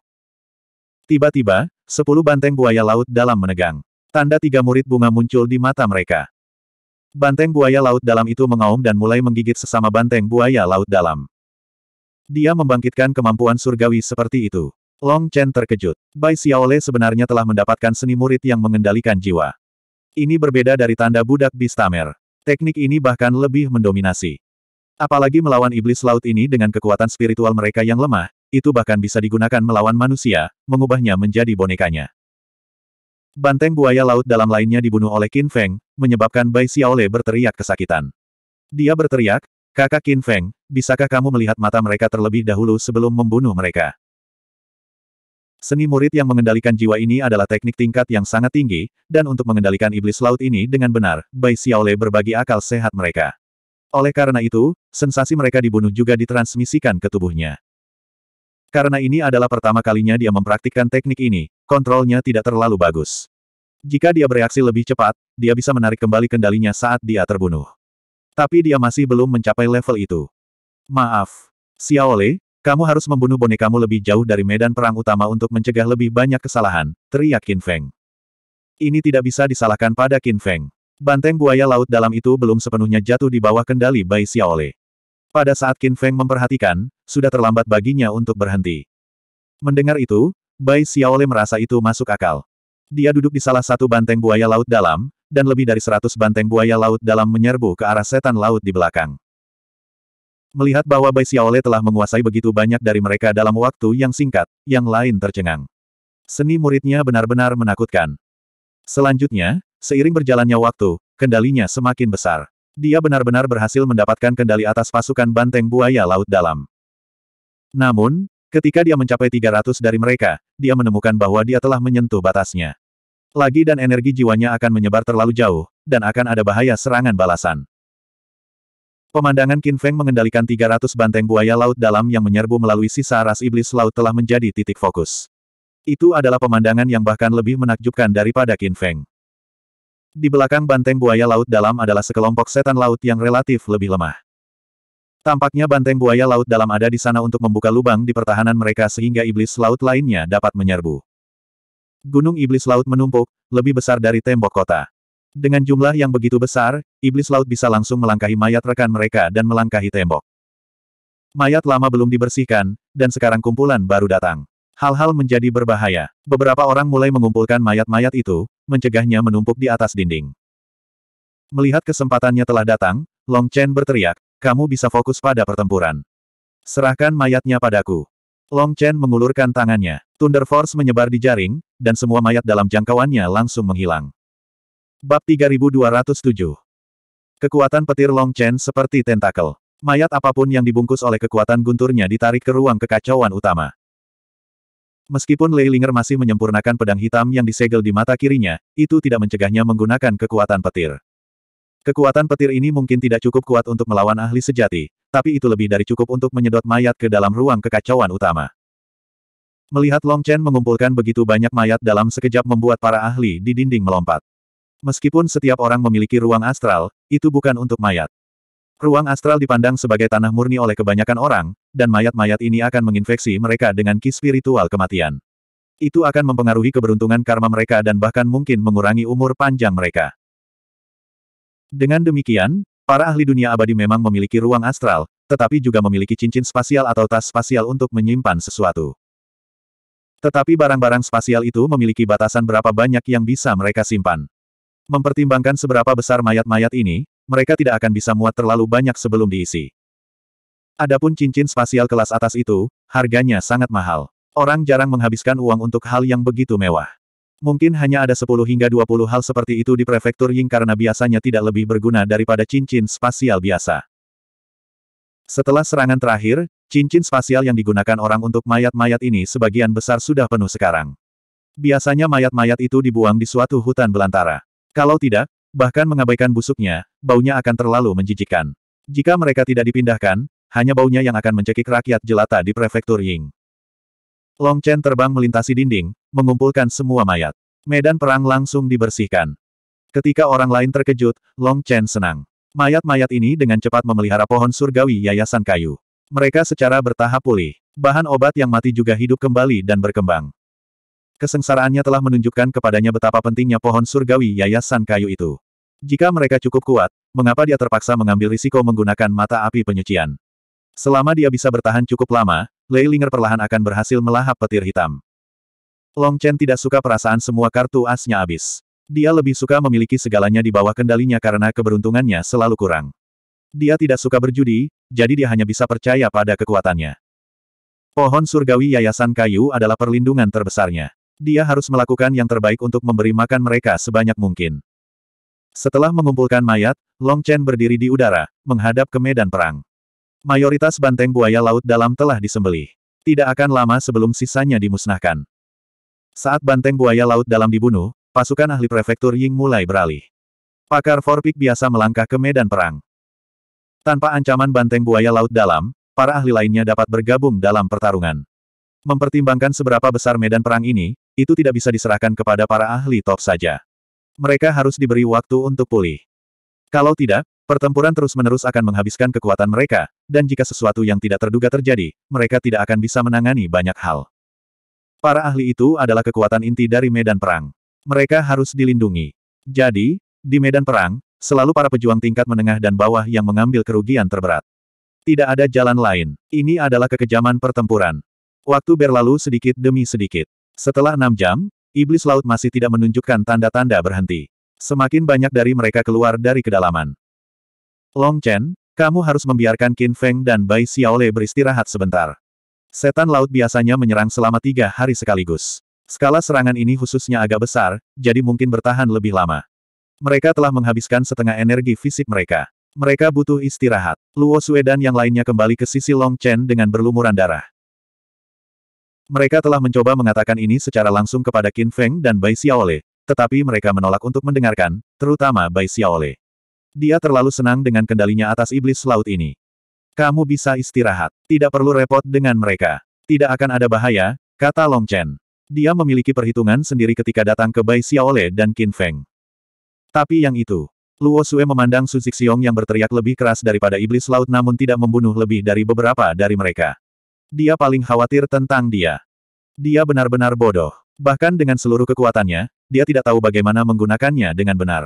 Tiba-tiba, sepuluh banteng buaya laut dalam menegang. Tanda tiga murid bunga muncul di mata mereka. Banteng buaya laut dalam itu mengaum dan mulai menggigit sesama banteng buaya laut dalam. Dia membangkitkan kemampuan surgawi seperti itu. Long Chen terkejut. Bai Xiaole sebenarnya telah mendapatkan seni murid yang mengendalikan jiwa. Ini berbeda dari tanda budak Bistamer. Teknik ini bahkan lebih mendominasi. Apalagi melawan iblis laut ini dengan kekuatan spiritual mereka yang lemah, itu bahkan bisa digunakan melawan manusia, mengubahnya menjadi bonekanya. Banteng buaya laut dalam lainnya dibunuh oleh Qin Feng, menyebabkan Bai Xiaole berteriak kesakitan. Dia berteriak, kakak Qin Feng, bisakah kamu melihat mata mereka terlebih dahulu sebelum membunuh mereka? Seni murid yang mengendalikan jiwa ini adalah teknik tingkat yang sangat tinggi, dan untuk mengendalikan iblis laut ini dengan benar, Bai Xiaole berbagi akal sehat mereka. Oleh karena itu, sensasi mereka dibunuh juga ditransmisikan ke tubuhnya. Karena ini adalah pertama kalinya dia mempraktikkan teknik ini, kontrolnya tidak terlalu bagus. Jika dia bereaksi lebih cepat, dia bisa menarik kembali kendalinya saat dia terbunuh. Tapi dia masih belum mencapai level itu. Maaf. Xiaole, kamu harus membunuh bonekamu lebih jauh dari medan perang utama untuk mencegah lebih banyak kesalahan, teriak Qin Feng. Ini tidak bisa disalahkan pada Qin Feng. Banteng buaya laut dalam itu belum sepenuhnya jatuh di bawah kendali Bai Xiaole. Pada saat Qin Feng memperhatikan, sudah terlambat baginya untuk berhenti. Mendengar itu, Bai Xiaole merasa itu masuk akal. Dia duduk di salah satu banteng buaya laut dalam, dan lebih dari seratus banteng buaya laut dalam menyerbu ke arah setan laut di belakang. Melihat bahwa Bai Xiaole telah menguasai begitu banyak dari mereka dalam waktu yang singkat, yang lain tercengang. Seni muridnya benar-benar menakutkan. Selanjutnya, Seiring berjalannya waktu, kendalinya semakin besar. Dia benar-benar berhasil mendapatkan kendali atas pasukan banteng buaya laut dalam. Namun, ketika dia mencapai 300 dari mereka, dia menemukan bahwa dia telah menyentuh batasnya. Lagi dan energi jiwanya akan menyebar terlalu jauh, dan akan ada bahaya serangan balasan. Pemandangan Qin Feng mengendalikan 300 banteng buaya laut dalam yang menyerbu melalui sisa ras iblis laut telah menjadi titik fokus. Itu adalah pemandangan yang bahkan lebih menakjubkan daripada Qin Feng. Di belakang banteng buaya laut dalam adalah sekelompok setan laut yang relatif lebih lemah. Tampaknya banteng buaya laut dalam ada di sana untuk membuka lubang di pertahanan mereka sehingga iblis laut lainnya dapat menyerbu. Gunung iblis laut menumpuk, lebih besar dari tembok kota. Dengan jumlah yang begitu besar, iblis laut bisa langsung melangkahi mayat rekan mereka dan melangkahi tembok. Mayat lama belum dibersihkan, dan sekarang kumpulan baru datang. Hal-hal menjadi berbahaya. Beberapa orang mulai mengumpulkan mayat-mayat itu, mencegahnya menumpuk di atas dinding. Melihat kesempatannya telah datang, Long Chen berteriak, kamu bisa fokus pada pertempuran. Serahkan mayatnya padaku. Long Chen mengulurkan tangannya. Thunder Force menyebar di jaring, dan semua mayat dalam jangkauannya langsung menghilang. Bab 3207 Kekuatan petir Long Chen seperti tentakel. Mayat apapun yang dibungkus oleh kekuatan gunturnya ditarik ke ruang kekacauan utama. Meskipun Lei Ling'er masih menyempurnakan pedang hitam yang disegel di mata kirinya, itu tidak mencegahnya menggunakan kekuatan petir. Kekuatan petir ini mungkin tidak cukup kuat untuk melawan ahli sejati, tapi itu lebih dari cukup untuk menyedot mayat ke dalam ruang kekacauan utama. Melihat Long Chen mengumpulkan begitu banyak mayat dalam sekejap membuat para ahli di dinding melompat. Meskipun setiap orang memiliki ruang astral, itu bukan untuk mayat. Ruang astral dipandang sebagai tanah murni oleh kebanyakan orang, dan mayat-mayat ini akan menginfeksi mereka dengan ki spiritual kematian. Itu akan mempengaruhi keberuntungan karma mereka dan bahkan mungkin mengurangi umur panjang mereka. Dengan demikian, para ahli dunia abadi memang memiliki ruang astral, tetapi juga memiliki cincin spasial atau tas spasial untuk menyimpan sesuatu. Tetapi barang-barang spasial itu memiliki batasan berapa banyak yang bisa mereka simpan. Mempertimbangkan seberapa besar mayat-mayat ini, mereka tidak akan bisa muat terlalu banyak sebelum diisi. Adapun cincin spasial kelas atas itu, harganya sangat mahal. Orang jarang menghabiskan uang untuk hal yang begitu mewah. Mungkin hanya ada 10 hingga 20 hal seperti itu di prefektur Ying karena biasanya tidak lebih berguna daripada cincin spasial biasa. Setelah serangan terakhir, cincin spasial yang digunakan orang untuk mayat-mayat ini sebagian besar sudah penuh sekarang. Biasanya mayat-mayat itu dibuang di suatu hutan belantara. Kalau tidak, bahkan mengabaikan busuknya, baunya akan terlalu menjijikkan. Jika mereka tidak dipindahkan, hanya baunya yang akan mencekik rakyat jelata di prefektur Ying. Long Chen terbang melintasi dinding, mengumpulkan semua mayat. Medan perang langsung dibersihkan. Ketika orang lain terkejut, Long Chen senang. Mayat-mayat ini dengan cepat memelihara pohon surgawi yayasan kayu. Mereka secara bertahap pulih. Bahan obat yang mati juga hidup kembali dan berkembang. Kesengsaraannya telah menunjukkan kepadanya betapa pentingnya pohon surgawi yayasan kayu itu. Jika mereka cukup kuat, mengapa dia terpaksa mengambil risiko menggunakan mata api penyucian? Selama dia bisa bertahan cukup lama, Lei Linger perlahan akan berhasil melahap petir hitam. Long Chen tidak suka perasaan semua kartu asnya habis. Dia lebih suka memiliki segalanya di bawah kendalinya karena keberuntungannya selalu kurang. Dia tidak suka berjudi, jadi dia hanya bisa percaya pada kekuatannya. Pohon surgawi yayasan kayu adalah perlindungan terbesarnya. Dia harus melakukan yang terbaik untuk memberi makan mereka sebanyak mungkin. Setelah mengumpulkan mayat, Long Chen berdiri di udara, menghadap ke medan perang. Mayoritas banteng buaya laut dalam telah disembelih. Tidak akan lama sebelum sisanya dimusnahkan. Saat banteng buaya laut dalam dibunuh, pasukan ahli prefektur Ying mulai beralih. Pakar Forpik biasa melangkah ke medan perang. Tanpa ancaman banteng buaya laut dalam, para ahli lainnya dapat bergabung dalam pertarungan. Mempertimbangkan seberapa besar medan perang ini, itu tidak bisa diserahkan kepada para ahli top saja. Mereka harus diberi waktu untuk pulih. Kalau tidak, Pertempuran terus-menerus akan menghabiskan kekuatan mereka, dan jika sesuatu yang tidak terduga terjadi, mereka tidak akan bisa menangani banyak hal. Para ahli itu adalah kekuatan inti dari medan perang. Mereka harus dilindungi. Jadi, di medan perang, selalu para pejuang tingkat menengah dan bawah yang mengambil kerugian terberat. Tidak ada jalan lain. Ini adalah kekejaman pertempuran. Waktu berlalu sedikit demi sedikit. Setelah enam jam, iblis laut masih tidak menunjukkan tanda-tanda berhenti. Semakin banyak dari mereka keluar dari kedalaman. Long Chen, kamu harus membiarkan Qin Feng dan Bai Xiaole beristirahat sebentar. Setan laut biasanya menyerang selama tiga hari sekaligus. Skala serangan ini khususnya agak besar, jadi mungkin bertahan lebih lama. Mereka telah menghabiskan setengah energi fisik mereka. Mereka butuh istirahat. Luo Sue dan yang lainnya kembali ke sisi Long Chen dengan berlumuran darah. Mereka telah mencoba mengatakan ini secara langsung kepada Qin Feng dan Bai Xiaole, tetapi mereka menolak untuk mendengarkan, terutama Bai Xiaole. Dia terlalu senang dengan kendalinya atas iblis laut ini. Kamu bisa istirahat. Tidak perlu repot dengan mereka. Tidak akan ada bahaya, kata Long Chen. Dia memiliki perhitungan sendiri ketika datang ke Bai Xiaole dan Qin Feng. Tapi yang itu, Luo Sue memandang Su Zixiong yang berteriak lebih keras daripada iblis laut namun tidak membunuh lebih dari beberapa dari mereka. Dia paling khawatir tentang dia. Dia benar-benar bodoh. Bahkan dengan seluruh kekuatannya, dia tidak tahu bagaimana menggunakannya dengan benar.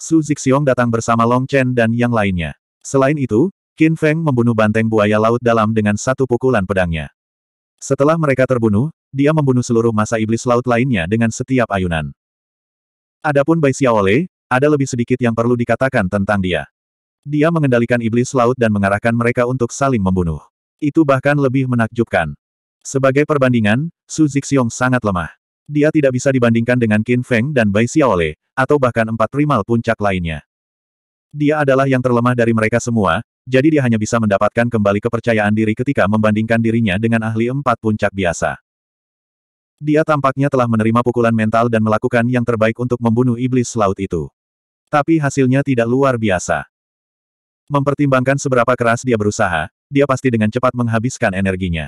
Su Zixiong datang bersama Long Chen dan yang lainnya. Selain itu, Qin Feng membunuh banteng buaya laut dalam dengan satu pukulan pedangnya. Setelah mereka terbunuh, dia membunuh seluruh masa iblis laut lainnya dengan setiap ayunan. Adapun Bai Xiaole, ada lebih sedikit yang perlu dikatakan tentang dia. Dia mengendalikan iblis laut dan mengarahkan mereka untuk saling membunuh. Itu bahkan lebih menakjubkan. Sebagai perbandingan, Su Zixiong sangat lemah. Dia tidak bisa dibandingkan dengan Qin Feng dan Bai Xiaole, atau bahkan empat primal puncak lainnya. Dia adalah yang terlemah dari mereka semua, jadi dia hanya bisa mendapatkan kembali kepercayaan diri ketika membandingkan dirinya dengan ahli empat puncak biasa. Dia tampaknya telah menerima pukulan mental dan melakukan yang terbaik untuk membunuh iblis laut itu. Tapi hasilnya tidak luar biasa. Mempertimbangkan seberapa keras dia berusaha, dia pasti dengan cepat menghabiskan energinya.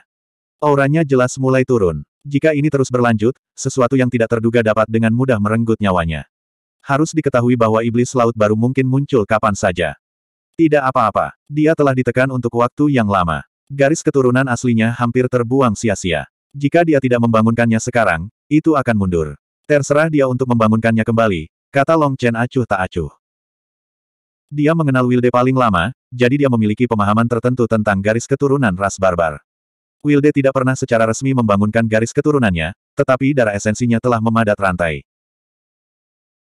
Auranya jelas mulai turun. Jika ini terus berlanjut, sesuatu yang tidak terduga dapat dengan mudah merenggut nyawanya. Harus diketahui bahwa iblis laut baru mungkin muncul kapan saja. Tidak apa-apa, dia telah ditekan untuk waktu yang lama. Garis keturunan aslinya hampir terbuang sia-sia. Jika dia tidak membangunkannya sekarang, itu akan mundur. Terserah dia untuk membangunkannya kembali, kata Long Chen acuh tak acuh. Dia mengenal Wilde paling lama, jadi dia memiliki pemahaman tertentu tentang garis keturunan ras barbar. Wilde tidak pernah secara resmi membangunkan garis keturunannya, tetapi darah esensinya telah memadat rantai.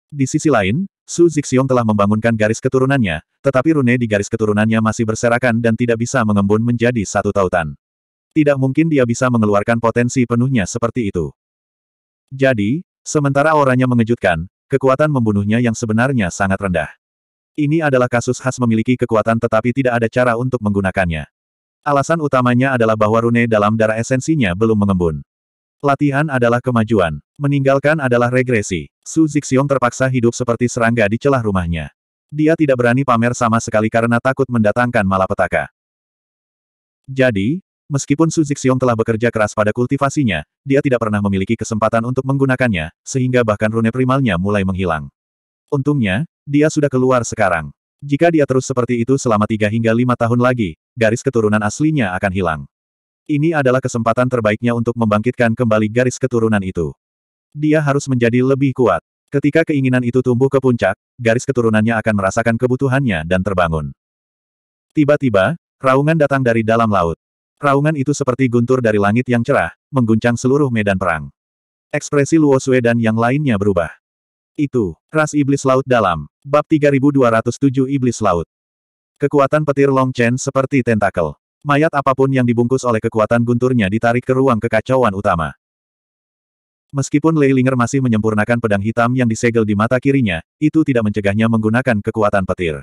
Di sisi lain, Su Zixiong telah membangunkan garis keturunannya, tetapi rune di garis keturunannya masih berserakan dan tidak bisa mengembun menjadi satu tautan. Tidak mungkin dia bisa mengeluarkan potensi penuhnya seperti itu. Jadi, sementara auranya mengejutkan, kekuatan membunuhnya yang sebenarnya sangat rendah. Ini adalah kasus khas memiliki kekuatan tetapi tidak ada cara untuk menggunakannya. Alasan utamanya adalah bahwa rune dalam darah esensinya belum mengembun. Latihan adalah kemajuan, meninggalkan adalah regresi. Su Zixiong terpaksa hidup seperti serangga di celah rumahnya. Dia tidak berani pamer sama sekali karena takut mendatangkan malapetaka. Jadi, meskipun Su Zixiong telah bekerja keras pada kultivasinya, dia tidak pernah memiliki kesempatan untuk menggunakannya, sehingga bahkan rune primalnya mulai menghilang. Untungnya, dia sudah keluar sekarang. Jika dia terus seperti itu selama tiga hingga lima tahun lagi, garis keturunan aslinya akan hilang. Ini adalah kesempatan terbaiknya untuk membangkitkan kembali garis keturunan itu. Dia harus menjadi lebih kuat. Ketika keinginan itu tumbuh ke puncak, garis keturunannya akan merasakan kebutuhannya dan terbangun. Tiba-tiba, raungan datang dari dalam laut. Raungan itu seperti guntur dari langit yang cerah, mengguncang seluruh medan perang. Ekspresi Luo Sue dan yang lainnya berubah. Itu, ras iblis laut dalam. Bab 3207 Iblis Laut Kekuatan petir Long Chen seperti tentakel. Mayat apapun yang dibungkus oleh kekuatan gunturnya ditarik ke ruang kekacauan utama. Meskipun Lei Ling'er masih menyempurnakan pedang hitam yang disegel di mata kirinya, itu tidak mencegahnya menggunakan kekuatan petir.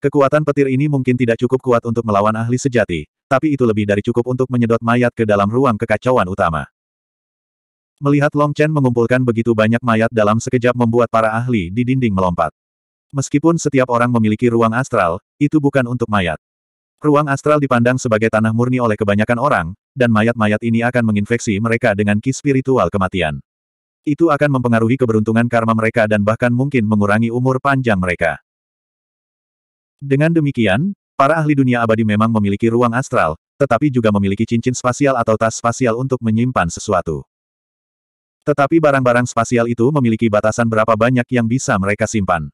Kekuatan petir ini mungkin tidak cukup kuat untuk melawan ahli sejati, tapi itu lebih dari cukup untuk menyedot mayat ke dalam ruang kekacauan utama. Melihat Long Chen mengumpulkan begitu banyak mayat dalam sekejap membuat para ahli di dinding melompat. Meskipun setiap orang memiliki ruang astral, itu bukan untuk mayat. Ruang astral dipandang sebagai tanah murni oleh kebanyakan orang, dan mayat-mayat ini akan menginfeksi mereka dengan ki spiritual kematian. Itu akan mempengaruhi keberuntungan karma mereka dan bahkan mungkin mengurangi umur panjang mereka. Dengan demikian, para ahli dunia abadi memang memiliki ruang astral, tetapi juga memiliki cincin spasial atau tas spasial untuk menyimpan sesuatu. Tetapi barang-barang spasial itu memiliki batasan berapa banyak yang bisa mereka simpan.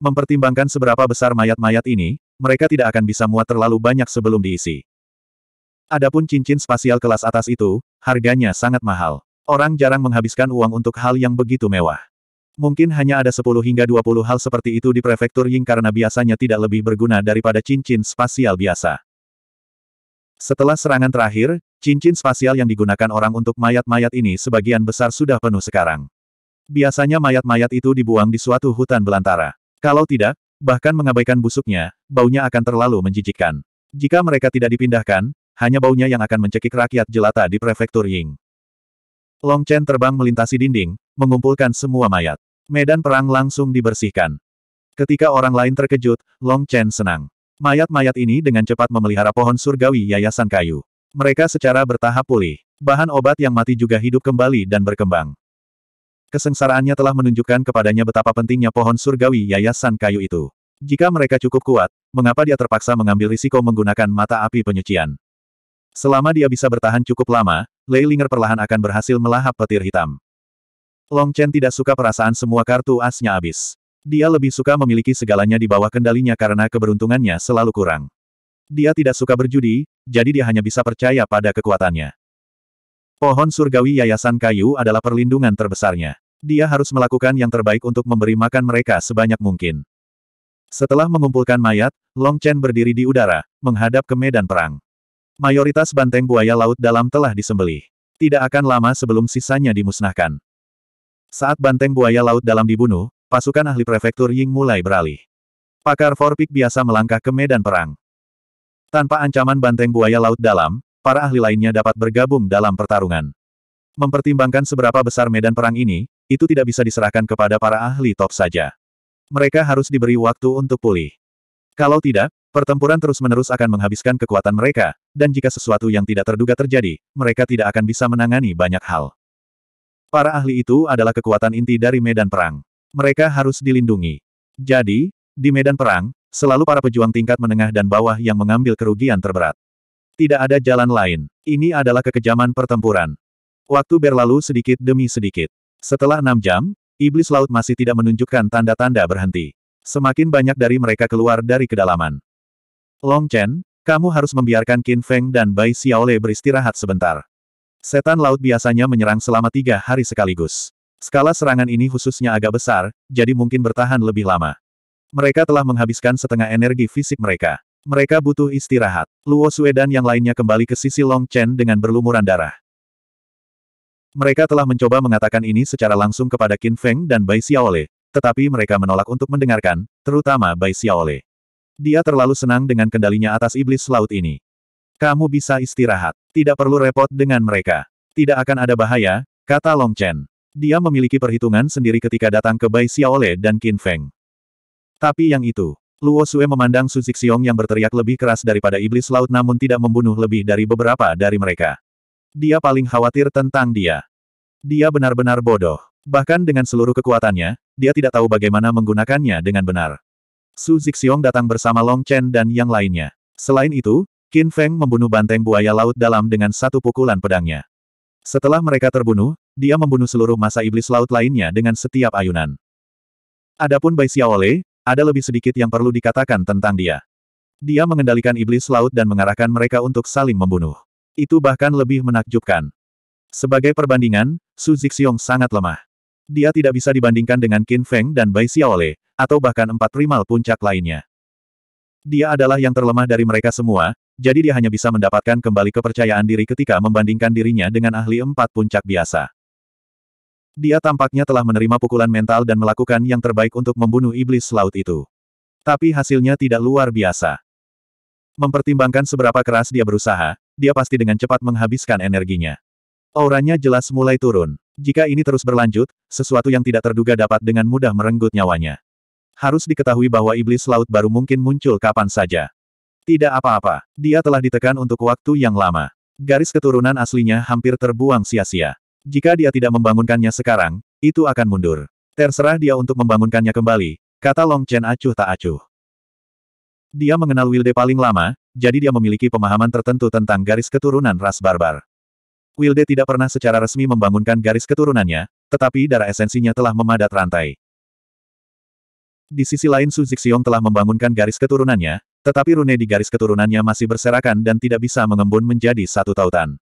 Mempertimbangkan seberapa besar mayat-mayat ini, mereka tidak akan bisa muat terlalu banyak sebelum diisi. Adapun cincin spasial kelas atas itu, harganya sangat mahal. Orang jarang menghabiskan uang untuk hal yang begitu mewah. Mungkin hanya ada 10 hingga 20 hal seperti itu di prefektur Ying karena biasanya tidak lebih berguna daripada cincin spasial biasa. Setelah serangan terakhir, cincin spasial yang digunakan orang untuk mayat-mayat ini sebagian besar sudah penuh sekarang. Biasanya mayat-mayat itu dibuang di suatu hutan belantara. Kalau tidak, bahkan mengabaikan busuknya, baunya akan terlalu menjijikkan. Jika mereka tidak dipindahkan, hanya baunya yang akan mencekik rakyat jelata di prefektur Ying. Long Chen terbang melintasi dinding, mengumpulkan semua mayat. Medan perang langsung dibersihkan. Ketika orang lain terkejut, Long Chen senang. Mayat-mayat ini dengan cepat memelihara pohon surgawi yayasan kayu. Mereka secara bertahap pulih. Bahan obat yang mati juga hidup kembali dan berkembang. Kesengsaraannya telah menunjukkan kepadanya betapa pentingnya pohon surgawi yayasan kayu itu. Jika mereka cukup kuat, mengapa dia terpaksa mengambil risiko menggunakan mata api penyucian? Selama dia bisa bertahan cukup lama, Lei Leilinger perlahan akan berhasil melahap petir hitam. Long Chen tidak suka perasaan semua kartu asnya habis. Dia lebih suka memiliki segalanya di bawah kendalinya karena keberuntungannya selalu kurang. Dia tidak suka berjudi, jadi dia hanya bisa percaya pada kekuatannya. Pohon surgawi Yayasan Kayu adalah perlindungan terbesarnya. Dia harus melakukan yang terbaik untuk memberi makan mereka sebanyak mungkin. Setelah mengumpulkan mayat, Long Chen berdiri di udara, menghadap ke medan perang. Mayoritas banteng buaya laut dalam telah disembelih. Tidak akan lama sebelum sisanya dimusnahkan. Saat banteng buaya laut dalam dibunuh, pasukan ahli prefektur Ying mulai beralih. Pakar Forpik biasa melangkah ke medan perang. Tanpa ancaman banteng buaya laut dalam, para ahli lainnya dapat bergabung dalam pertarungan. Mempertimbangkan seberapa besar medan perang ini, itu tidak bisa diserahkan kepada para ahli top saja. Mereka harus diberi waktu untuk pulih. Kalau tidak, pertempuran terus-menerus akan menghabiskan kekuatan mereka, dan jika sesuatu yang tidak terduga terjadi, mereka tidak akan bisa menangani banyak hal. Para ahli itu adalah kekuatan inti dari medan perang. Mereka harus dilindungi. Jadi, di medan perang, selalu para pejuang tingkat menengah dan bawah yang mengambil kerugian terberat. Tidak ada jalan lain. Ini adalah kekejaman pertempuran. Waktu berlalu sedikit demi sedikit. Setelah enam jam, iblis laut masih tidak menunjukkan tanda-tanda berhenti. Semakin banyak dari mereka keluar dari kedalaman. Long Chen, kamu harus membiarkan Qin Feng dan Bai Xiaole beristirahat sebentar. Setan laut biasanya menyerang selama tiga hari sekaligus. Skala serangan ini khususnya agak besar, jadi mungkin bertahan lebih lama. Mereka telah menghabiskan setengah energi fisik mereka. Mereka butuh istirahat. Luo Sue dan yang lainnya kembali ke sisi Long Chen dengan berlumuran darah. Mereka telah mencoba mengatakan ini secara langsung kepada Qin Feng dan Bai Xiaole, tetapi mereka menolak untuk mendengarkan, terutama Bai Xiaole. Dia terlalu senang dengan kendalinya atas iblis laut ini. Kamu bisa istirahat. Tidak perlu repot dengan mereka. Tidak akan ada bahaya, kata Long Chen. Dia memiliki perhitungan sendiri ketika datang ke Bai Xiaole dan Qin Feng. Tapi yang itu, Luo Sue memandang Su Zixiong yang berteriak lebih keras daripada iblis laut namun tidak membunuh lebih dari beberapa dari mereka. Dia paling khawatir tentang dia. Dia benar-benar bodoh. Bahkan dengan seluruh kekuatannya, dia tidak tahu bagaimana menggunakannya dengan benar. Su Zixiong datang bersama Long Chen dan yang lainnya. Selain itu, Qin Feng membunuh banteng buaya laut dalam dengan satu pukulan pedangnya. Setelah mereka terbunuh, dia membunuh seluruh masa iblis laut lainnya dengan setiap ayunan. Adapun Bai Xiaole, ada lebih sedikit yang perlu dikatakan tentang dia. Dia mengendalikan iblis laut dan mengarahkan mereka untuk saling membunuh. Itu bahkan lebih menakjubkan. Sebagai perbandingan, Su Zixiong sangat lemah. Dia tidak bisa dibandingkan dengan Qin Feng dan Bai Xiaole, atau bahkan empat primal puncak lainnya. Dia adalah yang terlemah dari mereka semua, jadi dia hanya bisa mendapatkan kembali kepercayaan diri ketika membandingkan dirinya dengan ahli empat puncak biasa. Dia tampaknya telah menerima pukulan mental dan melakukan yang terbaik untuk membunuh iblis laut itu. Tapi hasilnya tidak luar biasa. Mempertimbangkan seberapa keras dia berusaha, dia pasti dengan cepat menghabiskan energinya. Auranya jelas mulai turun. Jika ini terus berlanjut, sesuatu yang tidak terduga dapat dengan mudah merenggut nyawanya. Harus diketahui bahwa iblis laut baru mungkin muncul kapan saja. Tidak apa-apa, dia telah ditekan untuk waktu yang lama. Garis keturunan aslinya hampir terbuang sia-sia. Jika dia tidak membangunkannya sekarang, itu akan mundur. Terserah dia untuk membangunkannya kembali, kata Long Chen acuh tak acuh. Dia mengenal Wilde paling lama, jadi dia memiliki pemahaman tertentu tentang garis keturunan ras barbar. Wilde tidak pernah secara resmi membangunkan garis keturunannya, tetapi darah esensinya telah memadat rantai. Di sisi lain Su Zixiong telah membangunkan garis keturunannya, tetapi rune di garis keturunannya masih berserakan dan tidak bisa mengembun menjadi satu tautan.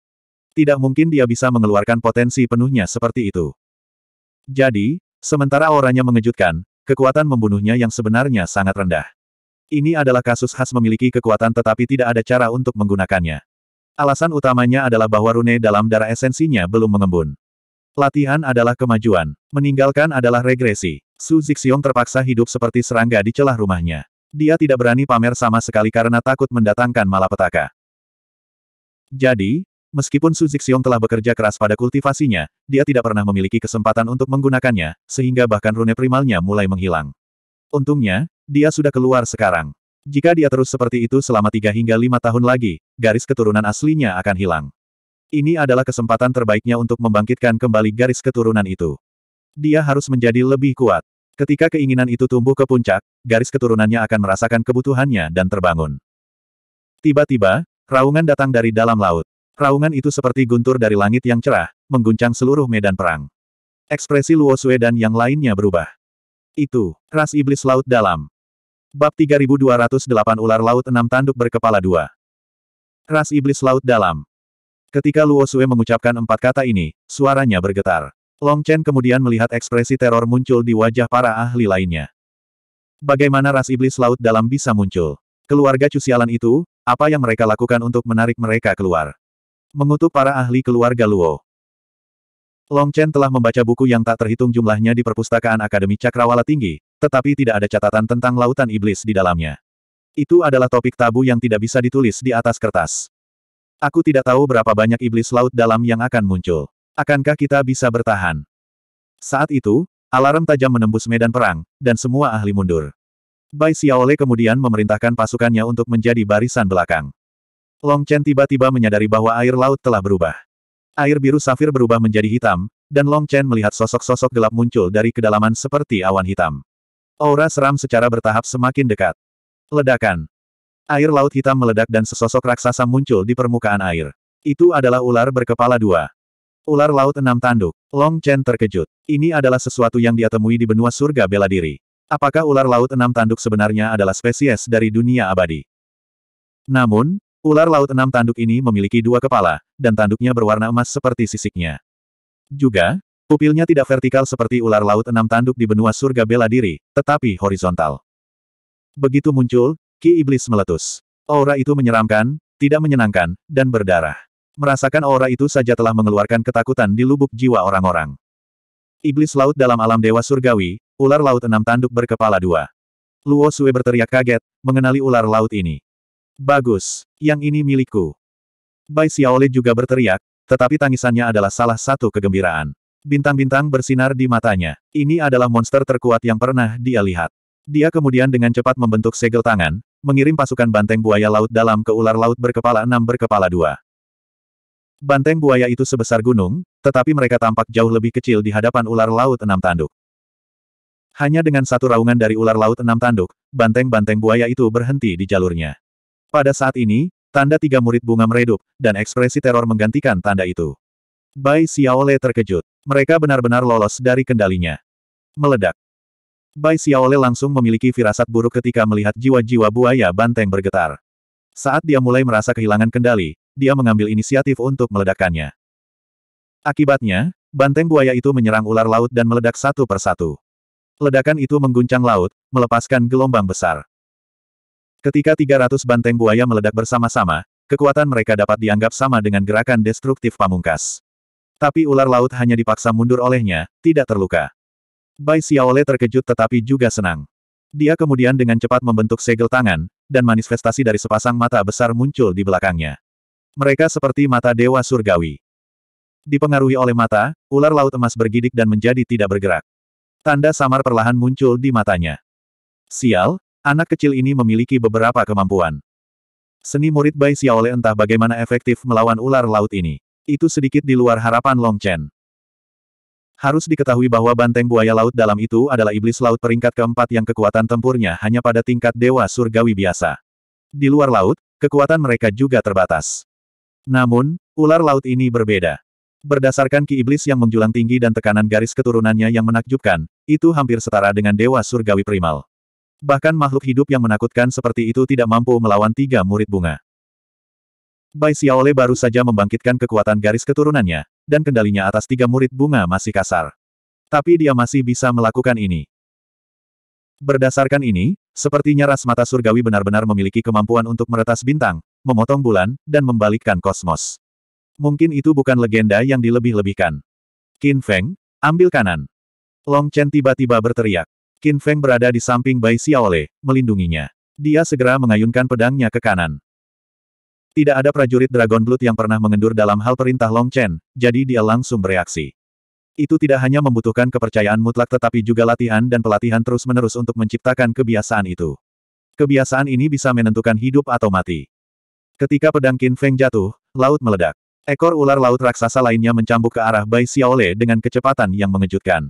Tidak mungkin dia bisa mengeluarkan potensi penuhnya seperti itu. Jadi, sementara auranya mengejutkan, kekuatan membunuhnya yang sebenarnya sangat rendah. Ini adalah kasus khas memiliki kekuatan tetapi tidak ada cara untuk menggunakannya. Alasan utamanya adalah bahwa rune dalam darah esensinya belum mengembun. Latihan adalah kemajuan, meninggalkan adalah regresi. Su Zixiong terpaksa hidup seperti serangga di celah rumahnya. Dia tidak berani pamer sama sekali karena takut mendatangkan malapetaka. Jadi, Meskipun Su Zixiong telah bekerja keras pada kultivasinya, dia tidak pernah memiliki kesempatan untuk menggunakannya, sehingga bahkan rune primalnya mulai menghilang. Untungnya, dia sudah keluar sekarang. Jika dia terus seperti itu selama tiga hingga lima tahun lagi, garis keturunan aslinya akan hilang. Ini adalah kesempatan terbaiknya untuk membangkitkan kembali garis keturunan itu. Dia harus menjadi lebih kuat. Ketika keinginan itu tumbuh ke puncak, garis keturunannya akan merasakan kebutuhannya dan terbangun. Tiba-tiba, raungan datang dari dalam laut. Raungan itu seperti guntur dari langit yang cerah, mengguncang seluruh medan perang. Ekspresi Luo Sue dan yang lainnya berubah. Itu, ras iblis laut dalam. Bab 3208 Ular Laut 6 Tanduk Berkepala 2 Ras iblis laut dalam. Ketika Luo Sue mengucapkan empat kata ini, suaranya bergetar. Long Chen kemudian melihat ekspresi teror muncul di wajah para ahli lainnya. Bagaimana ras iblis laut dalam bisa muncul? Keluarga cusialan itu, apa yang mereka lakukan untuk menarik mereka keluar? Mengutuk para ahli keluarga Luo. Long Chen telah membaca buku yang tak terhitung jumlahnya di perpustakaan Akademi Cakrawala Tinggi, tetapi tidak ada catatan tentang lautan iblis di dalamnya. Itu adalah topik tabu yang tidak bisa ditulis di atas kertas. Aku tidak tahu berapa banyak iblis laut dalam yang akan muncul. Akankah kita bisa bertahan? Saat itu, alarm tajam menembus medan perang, dan semua ahli mundur. Bai Xiaole kemudian memerintahkan pasukannya untuk menjadi barisan belakang. Long Chen tiba-tiba menyadari bahwa air laut telah berubah. Air biru safir berubah menjadi hitam, dan Long Chen melihat sosok-sosok gelap muncul dari kedalaman seperti awan hitam. Aura seram secara bertahap semakin dekat. Ledakan. Air laut hitam meledak dan sesosok raksasa muncul di permukaan air. Itu adalah ular berkepala dua. Ular laut enam tanduk. Long Chen terkejut. Ini adalah sesuatu yang dia temui di benua surga bela diri. Apakah ular laut enam tanduk sebenarnya adalah spesies dari dunia abadi? Namun, Ular laut enam tanduk ini memiliki dua kepala, dan tanduknya berwarna emas seperti sisiknya. Juga, pupilnya tidak vertikal seperti ular laut enam tanduk di benua surga bela diri, tetapi horizontal. Begitu muncul, ki iblis meletus. Aura itu menyeramkan, tidak menyenangkan, dan berdarah. Merasakan aura itu saja telah mengeluarkan ketakutan di lubuk jiwa orang-orang. Iblis laut dalam alam dewa surgawi, ular laut enam tanduk berkepala dua. Luo Sue berteriak kaget, mengenali ular laut ini. Bagus. Yang ini milikku. Bai Xiaole juga berteriak, tetapi tangisannya adalah salah satu kegembiraan. Bintang-bintang bersinar di matanya. Ini adalah monster terkuat yang pernah dia lihat. Dia kemudian dengan cepat membentuk segel tangan, mengirim pasukan banteng buaya laut dalam ke ular laut berkepala enam berkepala dua. Banteng buaya itu sebesar gunung, tetapi mereka tampak jauh lebih kecil di hadapan ular laut enam tanduk. Hanya dengan satu raungan dari ular laut enam tanduk, banteng-banteng buaya itu berhenti di jalurnya. Pada saat ini, tanda tiga murid bunga meredup, dan ekspresi teror menggantikan tanda itu. Bai Xiaole terkejut. Mereka benar-benar lolos dari kendalinya. Meledak. Bai Xiaole langsung memiliki firasat buruk ketika melihat jiwa-jiwa buaya banteng bergetar. Saat dia mulai merasa kehilangan kendali, dia mengambil inisiatif untuk meledakkannya. Akibatnya, banteng buaya itu menyerang ular laut dan meledak satu persatu. Ledakan itu mengguncang laut, melepaskan gelombang besar. Ketika 300 banteng buaya meledak bersama-sama, kekuatan mereka dapat dianggap sama dengan gerakan destruktif pamungkas. Tapi ular laut hanya dipaksa mundur olehnya, tidak terluka. Bai Xiaole terkejut tetapi juga senang. Dia kemudian dengan cepat membentuk segel tangan, dan manifestasi dari sepasang mata besar muncul di belakangnya. Mereka seperti mata dewa surgawi. Dipengaruhi oleh mata, ular laut emas bergidik dan menjadi tidak bergerak. Tanda samar perlahan muncul di matanya. Sial, Anak kecil ini memiliki beberapa kemampuan. Seni murid Bai Xiaole entah bagaimana efektif melawan ular laut ini. Itu sedikit di luar harapan Long Chen. Harus diketahui bahwa banteng buaya laut dalam itu adalah iblis laut peringkat keempat yang kekuatan tempurnya hanya pada tingkat dewa surgawi biasa. Di luar laut, kekuatan mereka juga terbatas. Namun, ular laut ini berbeda. Berdasarkan ki iblis yang menjulang tinggi dan tekanan garis keturunannya yang menakjubkan, itu hampir setara dengan dewa surgawi primal. Bahkan makhluk hidup yang menakutkan seperti itu tidak mampu melawan tiga murid bunga. Bai Xiaole baru saja membangkitkan kekuatan garis keturunannya, dan kendalinya atas tiga murid bunga masih kasar. Tapi dia masih bisa melakukan ini. Berdasarkan ini, sepertinya ras mata surgawi benar-benar memiliki kemampuan untuk meretas bintang, memotong bulan, dan membalikkan kosmos. Mungkin itu bukan legenda yang dilebih-lebihkan. Qin Feng, ambil kanan. Long Chen tiba-tiba berteriak. Qin Feng berada di samping Bai Xiaole, melindunginya. Dia segera mengayunkan pedangnya ke kanan. Tidak ada prajurit Dragon Blood yang pernah mengendur dalam hal perintah Long Chen, jadi dia langsung bereaksi. Itu tidak hanya membutuhkan kepercayaan mutlak tetapi juga latihan dan pelatihan terus-menerus untuk menciptakan kebiasaan itu. Kebiasaan ini bisa menentukan hidup atau mati. Ketika pedang Qin Feng jatuh, laut meledak. Ekor ular laut raksasa lainnya mencambuk ke arah Bai Xiaole dengan kecepatan yang mengejutkan.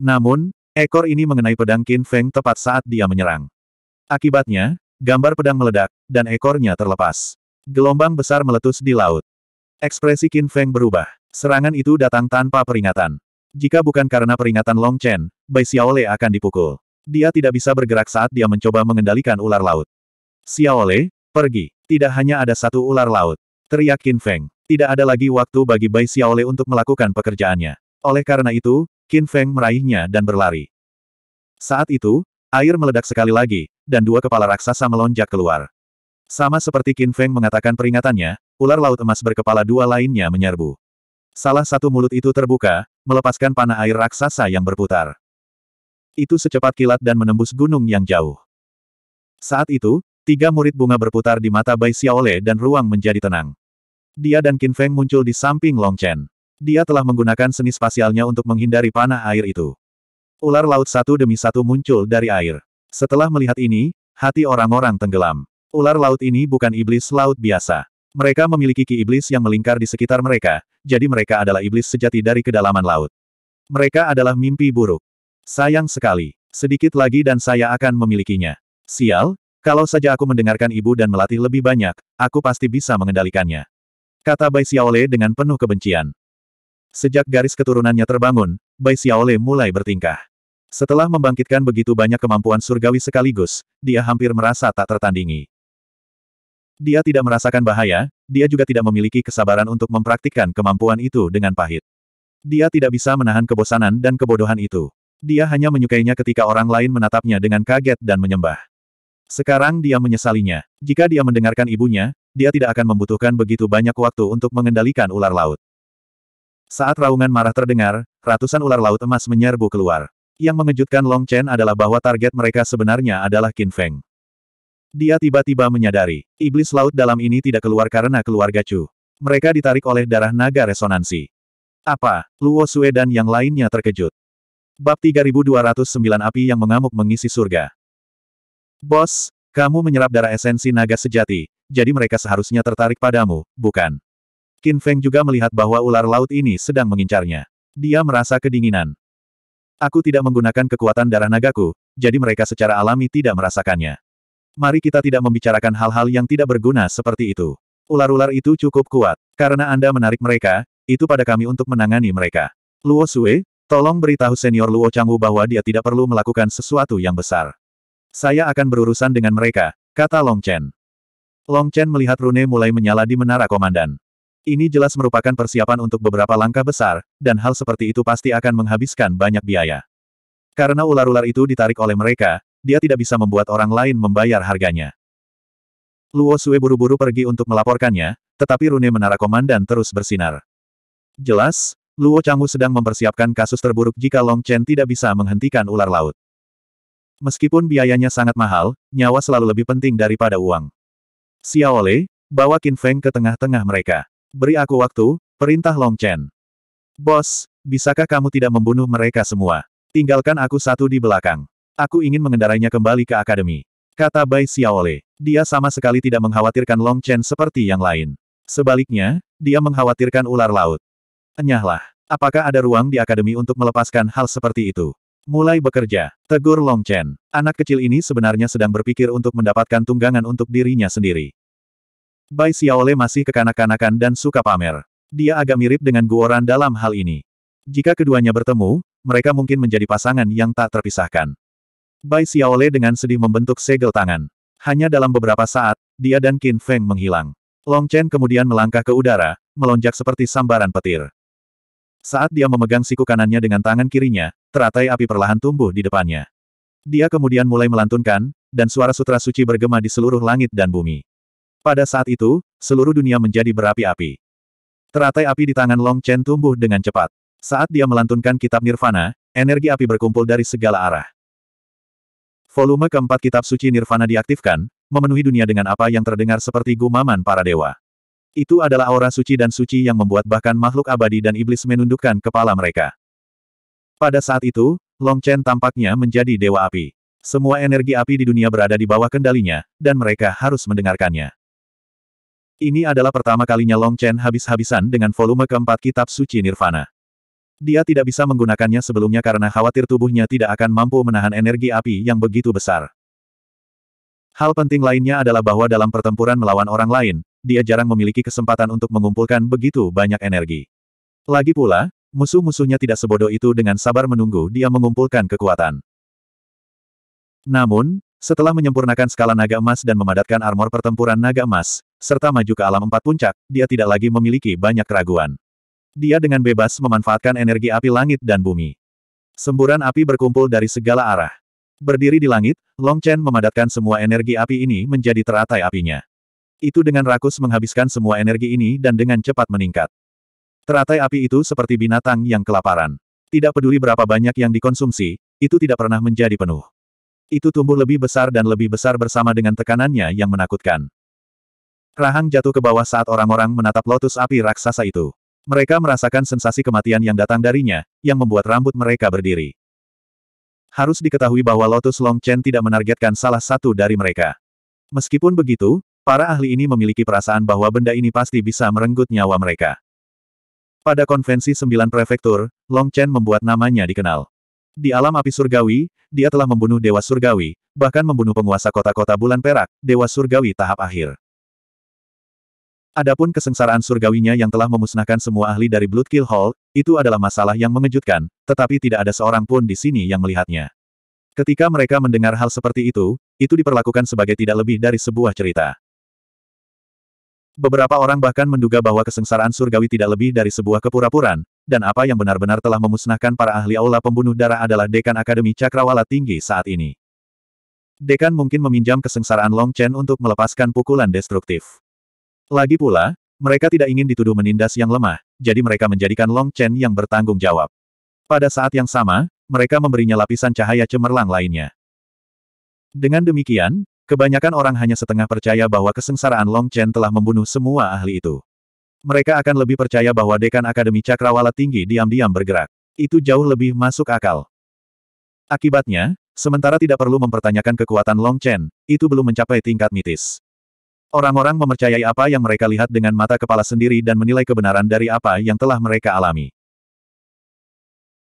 Namun, Ekor ini mengenai pedang Qin Feng tepat saat dia menyerang. Akibatnya, gambar pedang meledak, dan ekornya terlepas. Gelombang besar meletus di laut. Ekspresi Qin Feng berubah. Serangan itu datang tanpa peringatan. Jika bukan karena peringatan Long Chen, Bai Xiaole akan dipukul. Dia tidak bisa bergerak saat dia mencoba mengendalikan ular laut. Xiaole, pergi. Tidak hanya ada satu ular laut. Teriak Qin Feng. Tidak ada lagi waktu bagi Bai Xiaole untuk melakukan pekerjaannya. Oleh karena itu, Qin Feng meraihnya dan berlari. Saat itu, air meledak sekali lagi, dan dua kepala raksasa melonjak keluar. Sama seperti Qin Feng mengatakan peringatannya, ular laut emas berkepala dua lainnya menyerbu. Salah satu mulut itu terbuka, melepaskan panah air raksasa yang berputar. Itu secepat kilat dan menembus gunung yang jauh. Saat itu, tiga murid bunga berputar di mata Bai Xiaole dan ruang menjadi tenang. Dia dan Qin Feng muncul di samping Long Chen. Dia telah menggunakan seni spasialnya untuk menghindari panah air itu. Ular laut satu demi satu muncul dari air. Setelah melihat ini, hati orang-orang tenggelam. Ular laut ini bukan iblis laut biasa. Mereka memiliki ki iblis yang melingkar di sekitar mereka, jadi mereka adalah iblis sejati dari kedalaman laut. Mereka adalah mimpi buruk. Sayang sekali. Sedikit lagi dan saya akan memilikinya. Sial, kalau saja aku mendengarkan ibu dan melatih lebih banyak, aku pasti bisa mengendalikannya. Kata Bai Xiaole dengan penuh kebencian. Sejak garis keturunannya terbangun, Bai Xiaole mulai bertingkah. Setelah membangkitkan begitu banyak kemampuan surgawi sekaligus, dia hampir merasa tak tertandingi. Dia tidak merasakan bahaya, dia juga tidak memiliki kesabaran untuk mempraktikkan kemampuan itu dengan pahit. Dia tidak bisa menahan kebosanan dan kebodohan itu. Dia hanya menyukainya ketika orang lain menatapnya dengan kaget dan menyembah. Sekarang dia menyesalinya. Jika dia mendengarkan ibunya, dia tidak akan membutuhkan begitu banyak waktu untuk mengendalikan ular laut. Saat raungan marah terdengar, ratusan ular laut emas menyerbu keluar. Yang mengejutkan Long Chen adalah bahwa target mereka sebenarnya adalah Qin Feng. Dia tiba-tiba menyadari, iblis laut dalam ini tidak keluar karena keluarga Chu. Mereka ditarik oleh darah naga resonansi. Apa? Luo Sue dan yang lainnya terkejut. Bab 3209 Api yang mengamuk mengisi surga. Bos, kamu menyerap darah esensi naga sejati, jadi mereka seharusnya tertarik padamu, bukan? Qin Feng juga melihat bahwa ular laut ini sedang mengincarnya. Dia merasa kedinginan. Aku tidak menggunakan kekuatan darah nagaku, jadi mereka secara alami tidak merasakannya. Mari kita tidak membicarakan hal-hal yang tidak berguna seperti itu. Ular-ular itu cukup kuat. Karena Anda menarik mereka, itu pada kami untuk menangani mereka. Luo Sue, tolong beritahu senior Luo Changwu bahwa dia tidak perlu melakukan sesuatu yang besar. Saya akan berurusan dengan mereka, kata Long Chen. Long Chen melihat rune mulai menyala di menara komandan. Ini jelas merupakan persiapan untuk beberapa langkah besar, dan hal seperti itu pasti akan menghabiskan banyak biaya. Karena ular-ular itu ditarik oleh mereka, dia tidak bisa membuat orang lain membayar harganya. Luo Sue buru-buru pergi untuk melaporkannya, tetapi rune menara komandan terus bersinar. Jelas, Luo Changwu sedang mempersiapkan kasus terburuk jika Long Chen tidak bisa menghentikan ular laut. Meskipun biayanya sangat mahal, nyawa selalu lebih penting daripada uang. Xiaole, bawa Qin Feng ke tengah-tengah mereka. Beri aku waktu, perintah Long Chen. Bos, bisakah kamu tidak membunuh mereka semua? Tinggalkan aku satu di belakang. Aku ingin mengendarainya kembali ke akademi. Kata Bai Xiaole. Dia sama sekali tidak mengkhawatirkan Long Chen seperti yang lain. Sebaliknya, dia mengkhawatirkan ular laut. Enyahlah. Apakah ada ruang di akademi untuk melepaskan hal seperti itu? Mulai bekerja, tegur Long Chen. Anak kecil ini sebenarnya sedang berpikir untuk mendapatkan tunggangan untuk dirinya sendiri. Bai Xiaole masih kekanak-kanakan dan suka pamer. Dia agak mirip dengan Guoran dalam hal ini. Jika keduanya bertemu, mereka mungkin menjadi pasangan yang tak terpisahkan. Bai Xiaole dengan sedih membentuk segel tangan. Hanya dalam beberapa saat, dia dan Qin Feng menghilang. Long Chen kemudian melangkah ke udara, melonjak seperti sambaran petir. Saat dia memegang siku kanannya dengan tangan kirinya, teratai api perlahan tumbuh di depannya. Dia kemudian mulai melantunkan, dan suara sutra suci bergema di seluruh langit dan bumi. Pada saat itu, seluruh dunia menjadi berapi-api. Teratai api di tangan Long Chen tumbuh dengan cepat. Saat dia melantunkan kitab Nirvana, energi api berkumpul dari segala arah. Volume keempat kitab suci Nirvana diaktifkan, memenuhi dunia dengan apa yang terdengar seperti gumaman para dewa. Itu adalah aura suci dan suci yang membuat bahkan makhluk abadi dan iblis menundukkan kepala mereka. Pada saat itu, Long Chen tampaknya menjadi dewa api. Semua energi api di dunia berada di bawah kendalinya, dan mereka harus mendengarkannya. Ini adalah pertama kalinya Long Chen habis-habisan dengan volume keempat kitab suci Nirvana. Dia tidak bisa menggunakannya sebelumnya karena khawatir tubuhnya tidak akan mampu menahan energi api yang begitu besar. Hal penting lainnya adalah bahwa dalam pertempuran melawan orang lain, dia jarang memiliki kesempatan untuk mengumpulkan begitu banyak energi. Lagi pula, musuh-musuhnya tidak sebodoh itu dengan sabar menunggu dia mengumpulkan kekuatan. Namun, setelah menyempurnakan skala naga emas dan memadatkan armor pertempuran naga emas, serta maju ke alam empat puncak, dia tidak lagi memiliki banyak keraguan. Dia dengan bebas memanfaatkan energi api langit dan bumi. Semburan api berkumpul dari segala arah. Berdiri di langit, Long Chen memadatkan semua energi api ini menjadi teratai apinya. Itu dengan rakus menghabiskan semua energi ini dan dengan cepat meningkat. Teratai api itu seperti binatang yang kelaparan. Tidak peduli berapa banyak yang dikonsumsi, itu tidak pernah menjadi penuh. Itu tumbuh lebih besar dan lebih besar bersama dengan tekanannya yang menakutkan. Rahang jatuh ke bawah saat orang-orang menatap lotus api raksasa itu. Mereka merasakan sensasi kematian yang datang darinya, yang membuat rambut mereka berdiri. Harus diketahui bahwa Lotus Long Chen tidak menargetkan salah satu dari mereka. Meskipun begitu, para ahli ini memiliki perasaan bahwa benda ini pasti bisa merenggut nyawa mereka. Pada konvensi sembilan prefektur, Long Chen membuat namanya dikenal. Di alam api surgawi, dia telah membunuh Dewa Surgawi, bahkan membunuh penguasa kota-kota bulan perak, Dewa Surgawi tahap akhir. Adapun kesengsaraan surgawinya yang telah memusnahkan semua ahli dari Bloodkill Hall, itu adalah masalah yang mengejutkan, tetapi tidak ada seorang pun di sini yang melihatnya. Ketika mereka mendengar hal seperti itu, itu diperlakukan sebagai tidak lebih dari sebuah cerita. Beberapa orang bahkan menduga bahwa kesengsaraan surgawi tidak lebih dari sebuah kepura puraan dan apa yang benar-benar telah memusnahkan para ahli aula pembunuh darah adalah dekan Akademi Cakrawala Tinggi saat ini. Dekan mungkin meminjam kesengsaraan Long Chen untuk melepaskan pukulan destruktif. Lagi pula, mereka tidak ingin dituduh menindas yang lemah, jadi mereka menjadikan Long Chen yang bertanggung jawab. Pada saat yang sama, mereka memberinya lapisan cahaya cemerlang lainnya. Dengan demikian, kebanyakan orang hanya setengah percaya bahwa kesengsaraan Long Chen telah membunuh semua ahli itu. Mereka akan lebih percaya bahwa dekan Akademi Cakrawala Tinggi diam-diam bergerak. Itu jauh lebih masuk akal. Akibatnya, sementara tidak perlu mempertanyakan kekuatan Long Chen, itu belum mencapai tingkat mitis. Orang-orang memercayai apa yang mereka lihat dengan mata kepala sendiri dan menilai kebenaran dari apa yang telah mereka alami.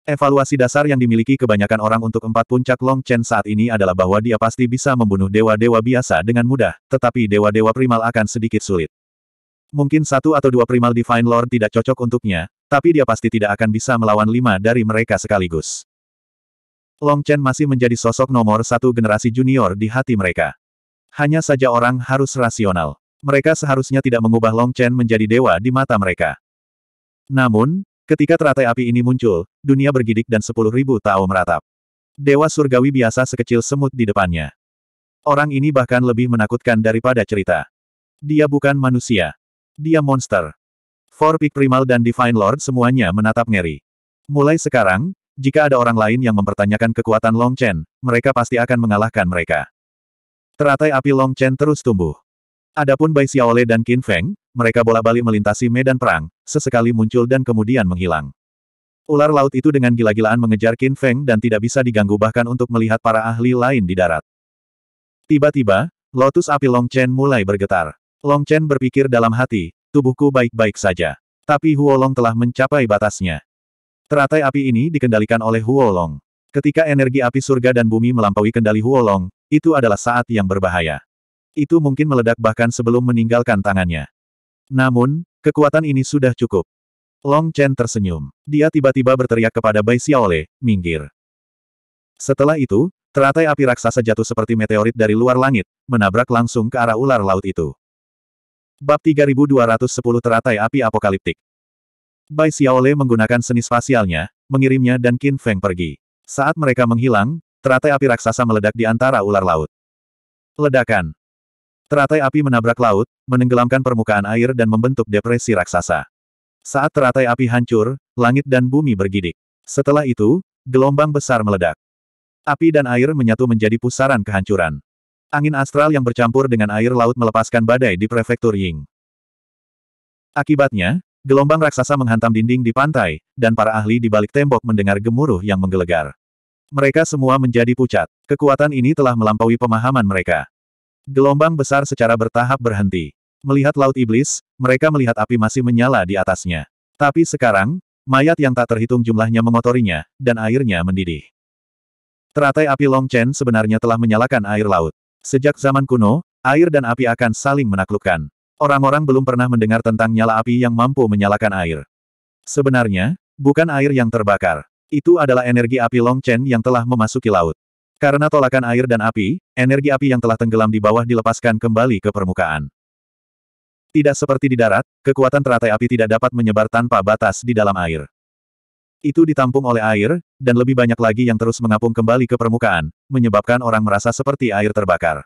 Evaluasi dasar yang dimiliki kebanyakan orang untuk empat puncak Long Chen saat ini adalah bahwa dia pasti bisa membunuh dewa-dewa biasa dengan mudah, tetapi dewa-dewa primal akan sedikit sulit. Mungkin satu atau dua primal Divine Lord tidak cocok untuknya, tapi dia pasti tidak akan bisa melawan lima dari mereka sekaligus. Long Chen masih menjadi sosok nomor satu generasi junior di hati mereka. Hanya saja orang harus rasional. Mereka seharusnya tidak mengubah Long Chen menjadi dewa di mata mereka. Namun, ketika teratai api ini muncul, dunia bergidik dan sepuluh ribu tao meratap. Dewa surgawi biasa sekecil semut di depannya. Orang ini bahkan lebih menakutkan daripada cerita. Dia bukan manusia. Dia monster. Four Peak Primal dan Divine Lord semuanya menatap ngeri. Mulai sekarang, jika ada orang lain yang mempertanyakan kekuatan Long Chen, mereka pasti akan mengalahkan mereka. Teratai api Long Chen terus tumbuh. Adapun Bai Xiaole dan Qin Feng, mereka bola-bali melintasi medan perang, sesekali muncul dan kemudian menghilang. Ular laut itu dengan gila-gilaan mengejar Qin Feng dan tidak bisa diganggu bahkan untuk melihat para ahli lain di darat. Tiba-tiba, lotus api Long Chen mulai bergetar. Long Chen berpikir dalam hati, tubuhku baik-baik saja. Tapi Huolong telah mencapai batasnya. Teratai api ini dikendalikan oleh Huolong. Ketika energi api surga dan bumi melampaui kendali Huolong, itu adalah saat yang berbahaya. Itu mungkin meledak bahkan sebelum meninggalkan tangannya. Namun, kekuatan ini sudah cukup. Long Chen tersenyum. Dia tiba-tiba berteriak kepada Bai Xiaole, minggir. Setelah itu, teratai api raksasa jatuh seperti meteorit dari luar langit, menabrak langsung ke arah ular laut itu. Bab 3210 Teratai Api Apokaliptik Bai Xiaole menggunakan seni spasialnya, mengirimnya dan Qin Feng pergi. Saat mereka menghilang, Teratai api raksasa meledak di antara ular laut. Ledakan. Teratai api menabrak laut, menenggelamkan permukaan air dan membentuk depresi raksasa. Saat teratai api hancur, langit dan bumi bergidik. Setelah itu, gelombang besar meledak. Api dan air menyatu menjadi pusaran kehancuran. Angin astral yang bercampur dengan air laut melepaskan badai di prefektur Ying. Akibatnya, gelombang raksasa menghantam dinding di pantai, dan para ahli di balik tembok mendengar gemuruh yang menggelegar. Mereka semua menjadi pucat. Kekuatan ini telah melampaui pemahaman mereka. Gelombang besar secara bertahap berhenti. Melihat laut iblis, mereka melihat api masih menyala di atasnya. Tapi sekarang, mayat yang tak terhitung jumlahnya mengotorinya, dan airnya mendidih. Teratai api Long Chen sebenarnya telah menyalakan air laut. Sejak zaman kuno, air dan api akan saling menaklukkan. Orang-orang belum pernah mendengar tentang nyala api yang mampu menyalakan air. Sebenarnya, bukan air yang terbakar, itu adalah energi api Long Chen yang telah memasuki laut. Karena tolakan air dan api, energi api yang telah tenggelam di bawah dilepaskan kembali ke permukaan. Tidak seperti di darat, kekuatan teratai api tidak dapat menyebar tanpa batas di dalam air. Itu ditampung oleh air, dan lebih banyak lagi yang terus mengapung kembali ke permukaan, menyebabkan orang merasa seperti air terbakar.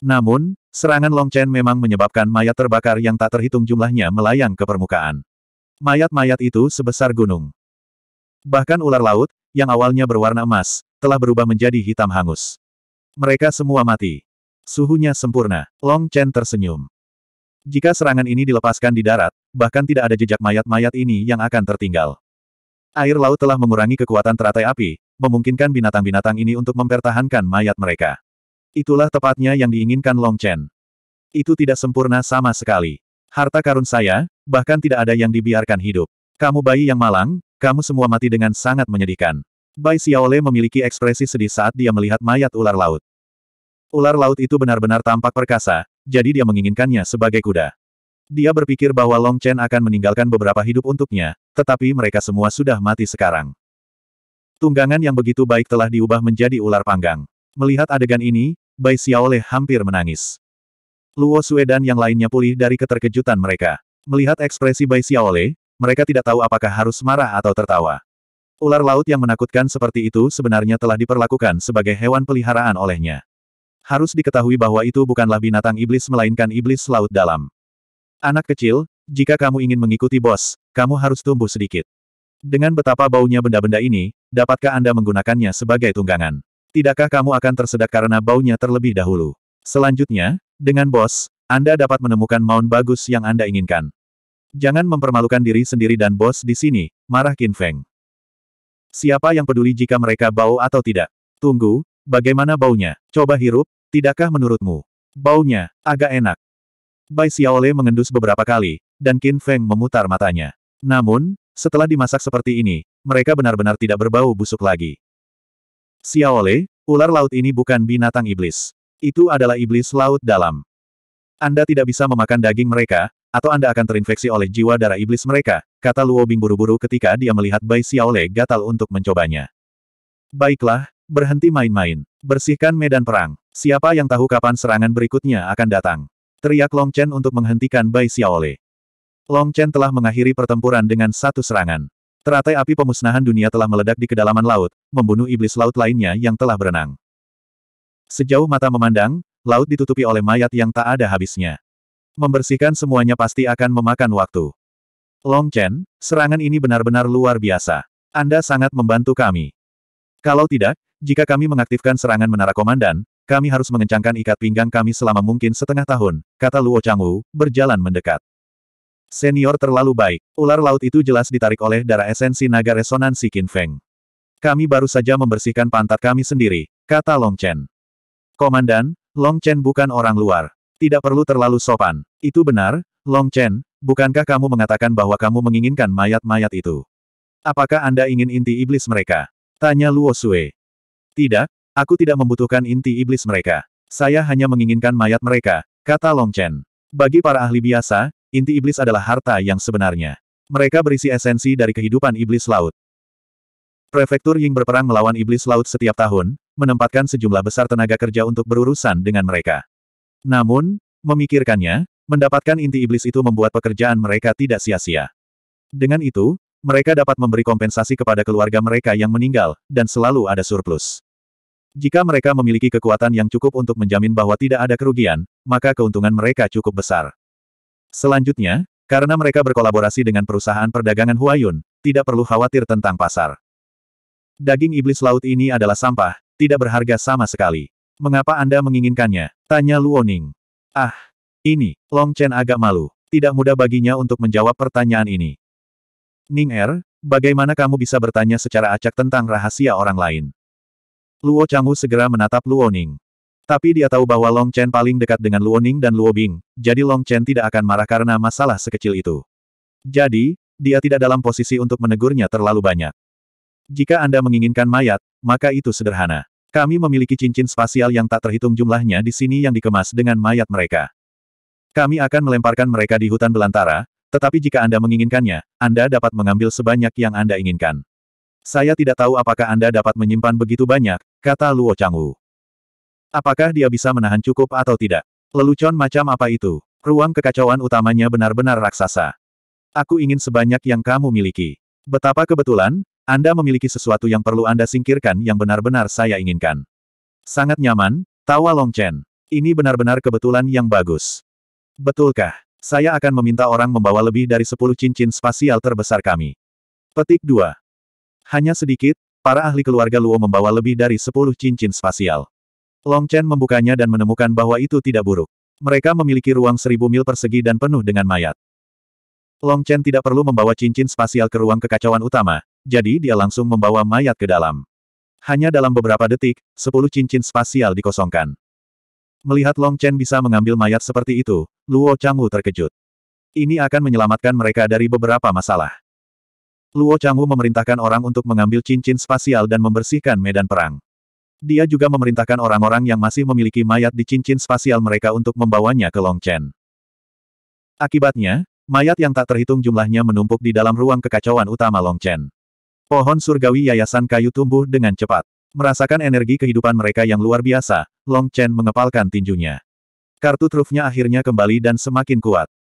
Namun, serangan Long Chen memang menyebabkan mayat terbakar yang tak terhitung jumlahnya melayang ke permukaan. Mayat-mayat itu sebesar gunung. Bahkan ular laut, yang awalnya berwarna emas, telah berubah menjadi hitam hangus. Mereka semua mati. Suhunya sempurna. Long Chen tersenyum. Jika serangan ini dilepaskan di darat, bahkan tidak ada jejak mayat-mayat ini yang akan tertinggal. Air laut telah mengurangi kekuatan teratai api, memungkinkan binatang-binatang ini untuk mempertahankan mayat mereka. Itulah tepatnya yang diinginkan Long Chen. Itu tidak sempurna sama sekali. Harta karun saya, bahkan tidak ada yang dibiarkan hidup. Kamu bayi yang malang, kamu semua mati dengan sangat menyedihkan. Bai Xiaole memiliki ekspresi sedih saat dia melihat mayat ular laut. Ular laut itu benar-benar tampak perkasa, jadi dia menginginkannya sebagai kuda. Dia berpikir bahwa Long Chen akan meninggalkan beberapa hidup untuknya, tetapi mereka semua sudah mati sekarang. Tunggangan yang begitu baik telah diubah menjadi ular panggang. Melihat adegan ini, Bai Xiaole hampir menangis. Luo Sue dan yang lainnya pulih dari keterkejutan mereka. Melihat ekspresi Bai Xiaole, mereka tidak tahu apakah harus marah atau tertawa. Ular laut yang menakutkan seperti itu sebenarnya telah diperlakukan sebagai hewan peliharaan olehnya. Harus diketahui bahwa itu bukanlah binatang iblis melainkan iblis laut dalam. Anak kecil, jika kamu ingin mengikuti bos, kamu harus tumbuh sedikit. Dengan betapa baunya benda-benda ini, dapatkah Anda menggunakannya sebagai tunggangan? Tidakkah kamu akan tersedak karena baunya terlebih dahulu? Selanjutnya, dengan bos, Anda dapat menemukan maun bagus yang Anda inginkan. Jangan mempermalukan diri sendiri dan bos di sini, marah Qin Feng. Siapa yang peduli jika mereka bau atau tidak? Tunggu, bagaimana baunya? Coba hirup, tidakkah menurutmu? Baunya, agak enak. Bai Xiaole mengendus beberapa kali, dan Qin Feng memutar matanya. Namun, setelah dimasak seperti ini, mereka benar-benar tidak berbau busuk lagi. Xiaole, ular laut ini bukan binatang iblis. Itu adalah iblis laut dalam. Anda tidak bisa memakan daging mereka, atau Anda akan terinfeksi oleh jiwa darah iblis mereka, kata Luo Bing buru-buru ketika dia melihat Bai Xiaole gatal untuk mencobanya. Baiklah, berhenti main-main. Bersihkan medan perang. Siapa yang tahu kapan serangan berikutnya akan datang? Teriak Long Chen untuk menghentikan Bai Xiaole. Long Chen telah mengakhiri pertempuran dengan satu serangan. Teratai api pemusnahan dunia telah meledak di kedalaman laut, membunuh iblis laut lainnya yang telah berenang. Sejauh mata memandang, laut ditutupi oleh mayat yang tak ada habisnya. Membersihkan semuanya pasti akan memakan waktu. Long Chen, serangan ini benar-benar luar biasa. Anda sangat membantu kami. Kalau tidak, jika kami mengaktifkan serangan menara komandan, kami harus mengencangkan ikat pinggang kami selama mungkin setengah tahun, kata Luo Changwu, berjalan mendekat. Senior terlalu baik, ular laut itu jelas ditarik oleh darah esensi naga resonansi Qin Feng. Kami baru saja membersihkan pantat kami sendiri, kata Long Chen. Komandan, Long Chen bukan orang luar. Tidak perlu terlalu sopan. Itu benar, Long Chen, bukankah kamu mengatakan bahwa kamu menginginkan mayat-mayat itu? Apakah Anda ingin inti iblis mereka? Tanya Luo Sui. Tidak, aku tidak membutuhkan inti iblis mereka. Saya hanya menginginkan mayat mereka, kata Long Chen. Bagi para ahli biasa, inti iblis adalah harta yang sebenarnya. Mereka berisi esensi dari kehidupan iblis laut. Prefektur Ying berperang melawan iblis laut setiap tahun, menempatkan sejumlah besar tenaga kerja untuk berurusan dengan mereka. Namun, memikirkannya, mendapatkan inti iblis itu membuat pekerjaan mereka tidak sia-sia. Dengan itu, mereka dapat memberi kompensasi kepada keluarga mereka yang meninggal, dan selalu ada surplus. Jika mereka memiliki kekuatan yang cukup untuk menjamin bahwa tidak ada kerugian, maka keuntungan mereka cukup besar. Selanjutnya, karena mereka berkolaborasi dengan perusahaan perdagangan Huayun, tidak perlu khawatir tentang pasar. Daging iblis laut ini adalah sampah, tidak berharga sama sekali. Mengapa Anda menginginkannya? Tanya Luoning. Ah, ini, Long Chen agak malu. Tidak mudah baginya untuk menjawab pertanyaan ini. Ning Er, bagaimana kamu bisa bertanya secara acak tentang rahasia orang lain? Luo Changwu segera menatap Luoning. Tapi dia tahu bahwa Long Chen paling dekat dengan Luoning dan Luo Bing, jadi Long Chen tidak akan marah karena masalah sekecil itu. Jadi, dia tidak dalam posisi untuk menegurnya terlalu banyak. Jika Anda menginginkan mayat, maka itu sederhana. Kami memiliki cincin spasial yang tak terhitung jumlahnya di sini yang dikemas dengan mayat mereka. Kami akan melemparkan mereka di hutan belantara, tetapi jika Anda menginginkannya, Anda dapat mengambil sebanyak yang Anda inginkan. Saya tidak tahu apakah Anda dapat menyimpan begitu banyak, kata Luo Changwu. Apakah dia bisa menahan cukup atau tidak? Lelucon macam apa itu? Ruang kekacauan utamanya benar-benar raksasa. Aku ingin sebanyak yang kamu miliki. Betapa kebetulan, anda memiliki sesuatu yang perlu Anda singkirkan yang benar-benar saya inginkan. Sangat nyaman, tawa Long Chen. Ini benar-benar kebetulan yang bagus. Betulkah? Saya akan meminta orang membawa lebih dari 10 cincin spasial terbesar kami. Petik 2. Hanya sedikit, para ahli keluarga Luo membawa lebih dari 10 cincin spasial. Long Chen membukanya dan menemukan bahwa itu tidak buruk. Mereka memiliki ruang seribu mil persegi dan penuh dengan mayat. Long Chen tidak perlu membawa cincin spasial ke ruang kekacauan utama, jadi dia langsung membawa mayat ke dalam. Hanya dalam beberapa detik, sepuluh cincin spasial dikosongkan. Melihat Long Chen bisa mengambil mayat seperti itu, Luo Changwu terkejut. Ini akan menyelamatkan mereka dari beberapa masalah. Luo Changwu memerintahkan orang untuk mengambil cincin spasial dan membersihkan medan perang. Dia juga memerintahkan orang-orang yang masih memiliki mayat di cincin spasial mereka untuk membawanya ke Long Chen. Akibatnya, mayat yang tak terhitung jumlahnya menumpuk di dalam ruang kekacauan utama Long Chen. Pohon surgawi yayasan kayu tumbuh dengan cepat. Merasakan energi kehidupan mereka yang luar biasa, Long Chen mengepalkan tinjunya. Kartu trufnya akhirnya kembali dan semakin kuat.